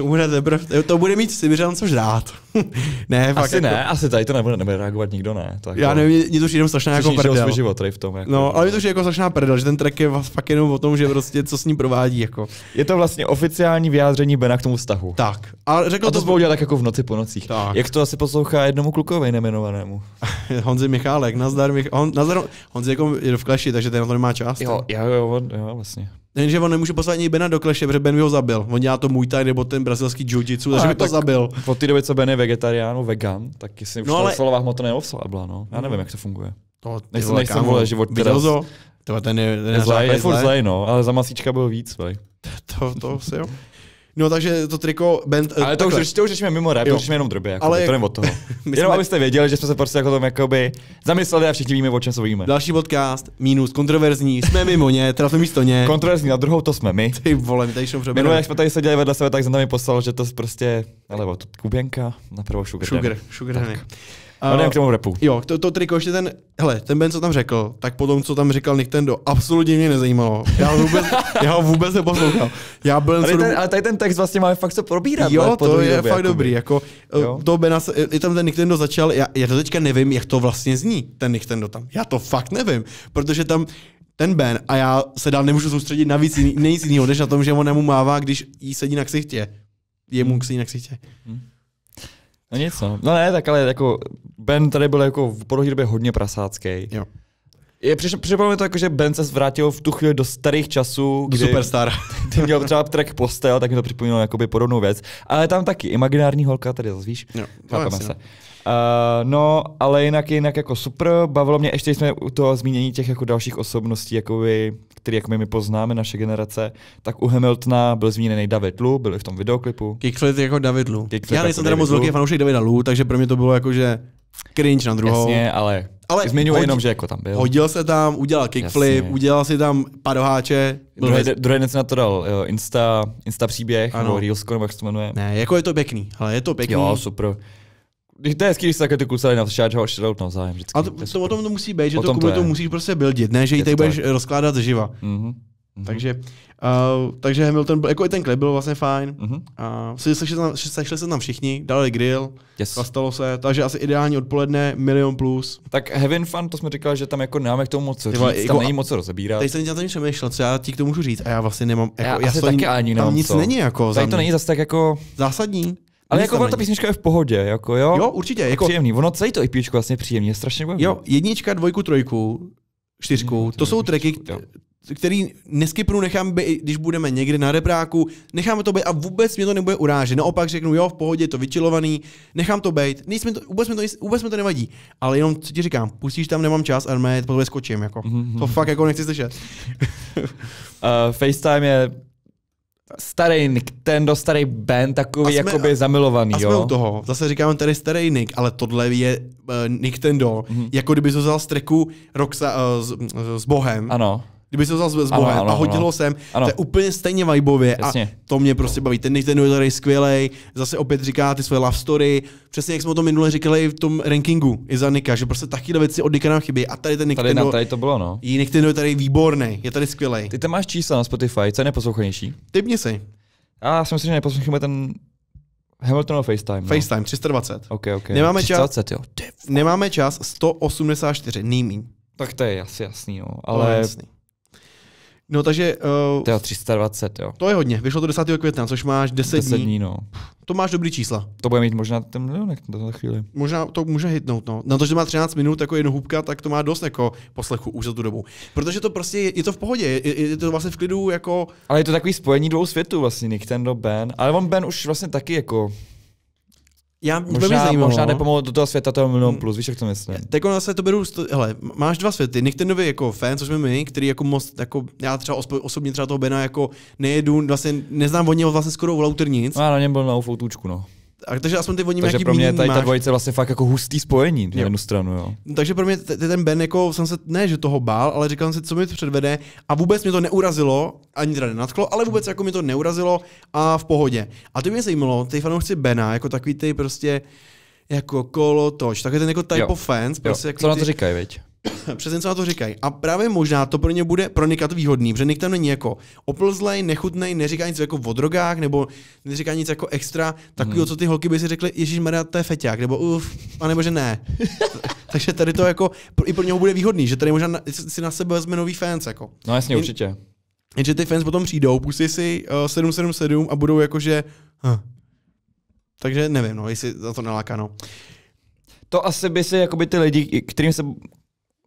[SPEAKER 1] to, bude teprv, to bude mít Sibiřan co žrát. ne, fakt, asi jako... ne,
[SPEAKER 2] asi tady to nebude, nebude reagovat nikdo, ne. Tak já nevím,
[SPEAKER 1] mě to přijde strašná jako prdel. život tady v tom. Jako. No, ale mě to přijde jako strašná prdel, že ten track je fakt jenom o tom, že prostě co s ním provádí. Jako. Je to vlastně oficiální vyjádření Bena k tomu vztahu. Tak. A, řekl a to, to spolu tak jako v noci po nocích. Tak. Jak to asi poslouchá jednomu klukovi nemenovanému? Honzi Michálek, nazdar, Mich- Hon, nazdar Honzi jako je v kleši, takže ten na to nemá čas. Jo, jo, jo, jo, vlastně. Jenže on nemůže poslat ani Bena do kleše, protože Ben by ho zabil. On dělá to můj taj nebo ten brazilský jiu-jitsu, takže no, by to zabil. Od té doby, co Ben je vegetarián, no, vegan, tak
[SPEAKER 2] jestli no, už ale... svalová hmota neoslabla, no. Já nevím, jak to funguje. To, nechci, nechci vole život teraz. To, ten je, ten je, je, zlej, je furt zlej, no, ale za masíčka byl víc, vej. To,
[SPEAKER 1] to, to jo. No takže to triko band... Eh, ale to takhle. už, to už řešíme mimo rap, jo. to řešíme jenom drobě, jako, Ale to jak... od toho.
[SPEAKER 2] jenom jsme... abyste věděli, že jsme se prostě jako tom jakoby zamysleli a všichni víme, o čem se víme. Další podcast,
[SPEAKER 1] minus kontroverzní, jsme mimo ně, teda to místo ně. Kontroverzní na druhou to jsme my. Ty vole, my tady šlo Minule, jak jsme tady seděli vedle sebe, tak
[SPEAKER 2] jsem tam mi poslal, že to prostě, ale to Kubenka na prvou Sugar. Sugar, Sugar, sugar a uh, k tomu repu.
[SPEAKER 1] Jo, to, to triko ještě ten, hele, ten Ben, co tam řekl, tak potom, co tam říkal Tendo absolutně mě nezajímalo. Já ho vůbec, já ho vůbec neposlouchal. Já byl ale, ten, ale
[SPEAKER 2] tady ten text vlastně máme fakt co probírat. Jo, to je době, fakt jako dobrý.
[SPEAKER 1] Jako, eh, to Bena, i tam ten Nick Tendo začal, já, já to teďka nevím, jak to vlastně zní, ten Nick Tendo tam. Já to fakt nevím, protože tam ten Ben a já se dál nemůžu soustředit na víc jiný, nic jiného, než na tom, že on nemu mává, když jí sedí na ksichtě. Jemu hmm. sedí na ksichtě.
[SPEAKER 2] Hmm. No nic, no. no. ne, tak ale jako Ben tady byl jako v podobné době hodně prasácký. Jo. Je, připomíná to jako, že Ben se zvrátil v tu chvíli do starých časů. Kdy, Superstar. Kdy měl třeba track postel, tak mi to připomínalo jakoby podobnou věc. Ale tam taky imaginární holka, tady zase víš, no, se. No. Uh, no, ale jinak, jinak jako super. Bavilo mě, ještě jsme u toho zmínění těch jako dalších osobností, jako vy, který jako my, my poznáme, naše generace, tak u Hamiltona byl zmíněný David Lu, byl v tom videoklipu. Kickflip jako David Lu. Kickflip Já nejsem jako teda moc velký
[SPEAKER 1] fanoušek Davida Lu, takže pro mě to bylo jako, že cringe na druhou. Jasně, ale, ale zmiňuji hodil, jenom, že jako tam byl. Hodil se tam, udělal kickflip, Jasně. udělal si tam padoháče. Druhý, bez... druhý den na to dal jo, Insta,
[SPEAKER 2] Insta příběh, ano. nebo Reelsko, nebo jak se to jmenuje. Ne, jako je to pěkný, ale je to pěkný. Jo, super když to je hezký, když se takhle ty kluci na šáč a oštědou navzájem. Vždycky.
[SPEAKER 1] A to, to, to, o tom to musí být, že o to to musíš prostě buildit, ne, že ji tady budeš rozkládat živa. Mm-hmm. Mm-hmm. Takže, uh, takže Hamilton, byl, jako i ten klip byl vlastně fajn. Mm-hmm. Uh, sešli, se tam, sešli tam všichni, dali grill, yes. stalo se, takže asi ideální odpoledne, milion plus. Tak Heaven Fun, to jsme říkali, že tam jako nemáme k tomu moc
[SPEAKER 2] co říct, Tyba, jako tam jako, není moc co rozebírat. Teď
[SPEAKER 1] jsem na to přemýšlel, co já ti k tomu můžu říct a já vlastně nemám, jako, já, já, já taky ani tam nic co. není jako. Tady to není
[SPEAKER 2] zase tak jako zásadní. Ale jako ta
[SPEAKER 1] písnička je v pohodě, jako jo. Jo, určitě. Jako, příjemný. Ono celý to IPčko vlastně příjemný, je strašně bojemný. Jo, jednička, dvojku, trojku, čtyřku, no, to jsou tracky, který neskypnu, nechám, by, když budeme někde na repráku, nechám to být a vůbec mě to nebude urážet. Naopak řeknu, jo, v pohodě, je to vyčilovaný, nechám to být, nejsme to, vůbec, mi to, vůbec mi to nevadí. Ale jenom, co ti říkám, pustíš tam, nemám čas a my to skočím, jako. Mm-hmm. To mhm. fakt jako nechci slyšet.
[SPEAKER 2] uh, FaceTime je
[SPEAKER 1] starý Nintendo, starý band, takový jako by zamilovaný. A jsme jo? u toho. Zase říkám, tady starý Nick, ale tohle je uh, eh, Nintendo. Mm-hmm. Jako kdyby to vzal z treku Roxa, uh, s, s Bohem. Ano. Kdyby se to zase Bohem a hodilo ano. jsem, ano. to je úplně stejně vibově a to mě prostě baví. Ten Nathan Wheeler je skvělej, zase opět říká ty své love story, přesně jak jsme o tom minule říkali v tom rankingu i za Nika, že prostě taky věci od Nika nám chybí a tady ten Nick tady, tady to bylo, no. Nick je tady výborný, je tady skvělej. Ty tam máš čísla na Spotify, co je neposlouchanější? Typni si.
[SPEAKER 2] Já si myslím, že neposlouchujeme ten Hamiltonov FaceTime. No. FaceTime 320. OK, OK. Nemáme 320, čas,
[SPEAKER 1] jo. Nemáme čas 184, nejmín. Tak to je asi
[SPEAKER 2] jasný, jo. Ale to je jasný.
[SPEAKER 1] No takže... Uh, to je 320, jo. To je hodně. Vyšlo to 10. května, což máš 10, 10 dní. dní no. To máš dobrý čísla. To bude mít možná ten milionek na chvíli. Možná to může hitnout, no. Na to, že má 13 minut jako jednohubka, tak to má dost jako poslechu už za tu dobu. Protože to prostě je, je to v pohodě, je, je, to vlastně v klidu jako... Ale je to takový spojení dvou světů
[SPEAKER 2] vlastně, do Ben, ale on Ben už vlastně taky jako
[SPEAKER 1] já, možná, možná no.
[SPEAKER 2] nepomohlo do toho světa toho milion mm. plus, víš, jak to myslím.
[SPEAKER 1] Tak ono jako zase to beru, sto, hele, máš dva světy, Nintendovi jako fan, což jsme my, který jako moc, jako já třeba ospo, osobně třeba toho Bena jako nejedu, vlastně neznám od něho vlastně skoro u Lauter nic. No já na něm byl na ufoutůčku, no. A takže aspoň ty voní nějaký pro mě tady ta dvojice vlastně fakt jako hustý spojení na jednu stranu, jo. Takže pro mě ten Ben jako jsem se, ne, že toho bál, ale říkal jsem si, co mi to předvede a vůbec mě to neurazilo, ani teda nenatklo, ale vůbec jako mi to neurazilo a v pohodě. A to mě zajímalo, ty fanoušci Bena, jako takový ty prostě, jako kolotoč, takový ten jako type jo. of fans. Prostě jo. Jako co na to říkají, veď? Přesně co na to říkají. A právě možná to pro ně bude pronikat výhodný, protože Nik tam není jako oplzlej, nechutnej, neříká nic jako o drogách, nebo neříká nic jako extra, takového, hmm. co ty holky by si řekly, Ježíš Maria, to je feťák, nebo uf, a nebo že ne. Takže tady to jako i pro něho bude výhodný, že tady možná si na sebe vezme nový fans. Jako. No jasně, určitě. Jenže ty fans potom přijdou, pustí si uh, eh, 777 a budou jakože... Huh. Takže nevím, no, jestli za to naláká, no. To asi by si jakoby ty lidi, kterým se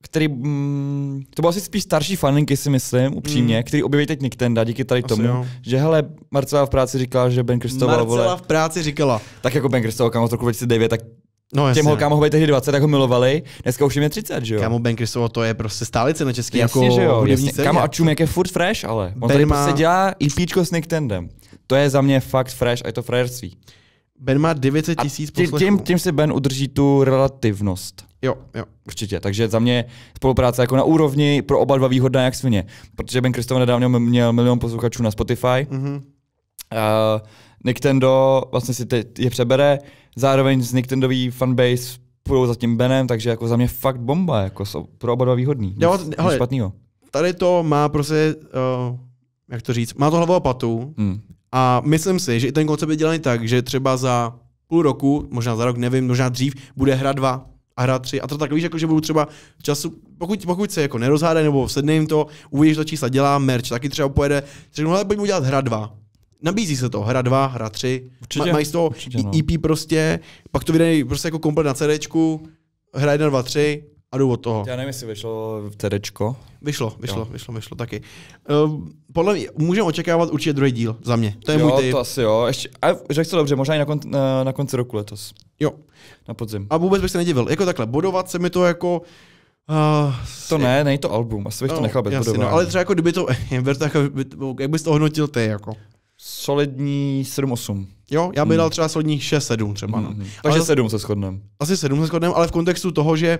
[SPEAKER 1] který, mm,
[SPEAKER 2] to byl asi spíš starší faninky, si myslím, upřímně, mm. který objeví teď Nick Tenda díky tady asi tomu, jo. že hele, Marcela v práci říkala, že Ben Kristoval, Marcela v práci říkala. Tak jako Ben Kristoval, kam z roku 2009, tak No, Těm holkám ho byli tehdy 20, tak ho milovali, dneska už jim je 30, že jo? Kámo Ben Kristoval, to je prostě stálice na český jasně, jako že jo, hudební jasně. Kámo a jak je furt fresh, ale on ben tady prostě dělá EPčko s Nick Tendem. To je za mě fakt fresh a je to frajerství. Ben má 900 tisíc poslechů. Tím, tím si Ben udrží tu relativnost. Jo, jo. Určitě, takže za mě spolupráce jako na úrovni pro oba dva výhodná jak svině. Protože Ben Kristovan nedávno měl milion posluchačů na Spotify. Mm-hmm. Uh, Nintendo vlastně si teď je přebere, zároveň z Nintendový fanbase půjdou za tím Benem, takže jako za mě fakt bomba, jako jsou pro oba dva výhodný, jo, hele, špatnýho.
[SPEAKER 1] Tady to má prostě, uh, jak to říct, má to hlavu a patu, hmm. A myslím si, že i ten koncept je dělaný tak, že třeba za půl roku, možná za rok, nevím, možná dřív, bude hra dva a hra tři. A to tak víš, jako, že budou třeba času, pokud, pokud se jako nerozhádají nebo sedne jim to, uvidíš to čísla, dělá merch, taky třeba pojede, řeknu, hele, pojďme udělat hra dva. Nabízí se to, hra 2, hra 3, určitě, mají z toho určitě, no. EP prostě, pak to vydají prostě jako komplet na CD, hra 1, 2, 3, a jdu od toho.
[SPEAKER 2] Já nevím, jestli vyšlo v TDčko.
[SPEAKER 1] Vyšlo, vyšlo, jo. vyšlo, vyšlo taky. Uh, podle mě můžeme očekávat určitě druhý díl za mě. To je jo, můj typ. to
[SPEAKER 2] asi jo. Ještě,
[SPEAKER 1] a řekl to dobře, možná i na, kon, na, na konci roku letos. Jo. Na podzim. A vůbec bych se nedivil. Jako takhle, bodovat se mi to jako... Uh, to ne, není to album, asi bych no, to nechal bez jasný, no, Ale třeba jako kdyby jako to, jak bys to hodnotil ty jako? solidní 7-8. Jo, já bych hmm. dal třeba solidní 6-7 třeba. No. Hmm. No. Takže ale 7 se shodneme. Asi 7 se shodneme, ale v kontextu toho, že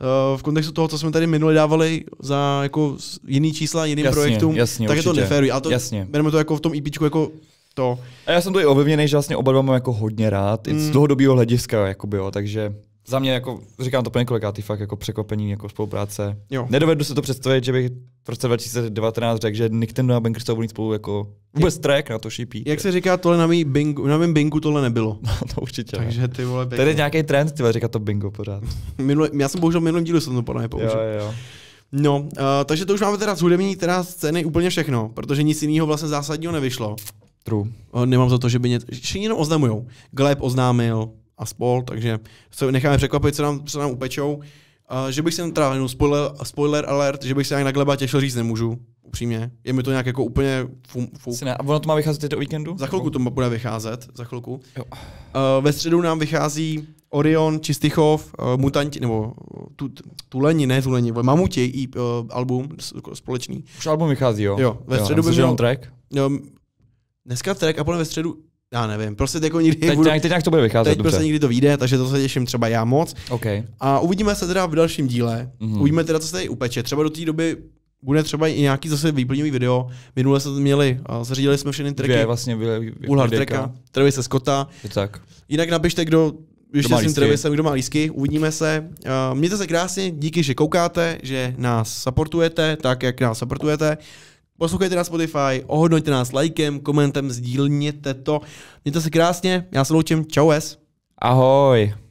[SPEAKER 1] Eh, v kontextu toho, co jsme tady minule dávali za jako jiný čísla, jiným jasně, projektům, jasně, tak určitě. je to nefér. A to jasně. bereme to jako v tom IP e jako to.
[SPEAKER 2] A já jsem to i ovlivněný, že vlastně oba dva mám jako hodně rád, mm. i z mm. dlouhodobého hlediska, jakoby, jo, takže za mě, jako, říkám to po několikátý, fakt jako překopení jako spolupráce. Jo. Nedovedu se to představit, že bych v roce 2019 řekl, že Nintendo a Bankers budou spolu jako vůbec jak, track na to
[SPEAKER 1] šípí. Jak se říká, tohle na, mý bingu, na mým bingu tohle nebylo. No, to určitě. Takže ty vole, pěkně. Tady je nějaký trend, ty vole, říká to bingo pořád. Minule, já jsem bohužel minulý díl jsem to podle mě použil. Jo, jo. No, uh, takže to už máme teda z hudební teda scény úplně všechno, protože nic jiného vlastně zásadního nevyšlo. True. Uh, nemám za to, že by něco... Všichni jenom oznamujou. Gleb oznámil, a spol, takže se necháme překvapit, co nám, co nám upečou. Uh, že bych se teda jenom spoiler, spoiler alert, že bych se nějak na Gleba těšil říct nemůžu, upřímně. Je mi to nějak jako úplně fum, fum. Ne, a ono to má vycházet do víkendu? Za chvilku to bude vycházet, za chvilku. Jo. Uh, ve středu nám vychází Orion, Čistichov, uh, eh, Mutanti, nebo eh, tu, Tuleni, ne Tuleni, ale Mamuti i e uh, eh, album jako společný. Už album vychází, jo? Jo, ve středu jo, by měl... track? Jo, dneska track a potom ve středu já nevím, prostě jako nikdy teď, budu, teď jak to bude vycházet, Teď prostě dobře. prostě nikdy to vyjde, takže to se těším třeba já moc. Okay. A uvidíme se teda v dalším díle, mm-hmm. uvidíme teda, co se tady upeče. Třeba do té doby bude třeba i nějaký zase výplňový video. Minule jsme měli, a zařídili jsme všechny tracky. Dvě vlastně byly u Hard Tracka, Scotta. tak. Jinak napište, kdo ještě s tím Trevisem, kdo má lísky, uvidíme se. mějte se krásně, díky, že koukáte, že nás supportujete, tak jak nás supportujete. Poslouchejte na Spotify, ohodnoťte nás lajkem, komentem, sdílněte to. Mějte se krásně, já se loučím, čau es. Ahoj.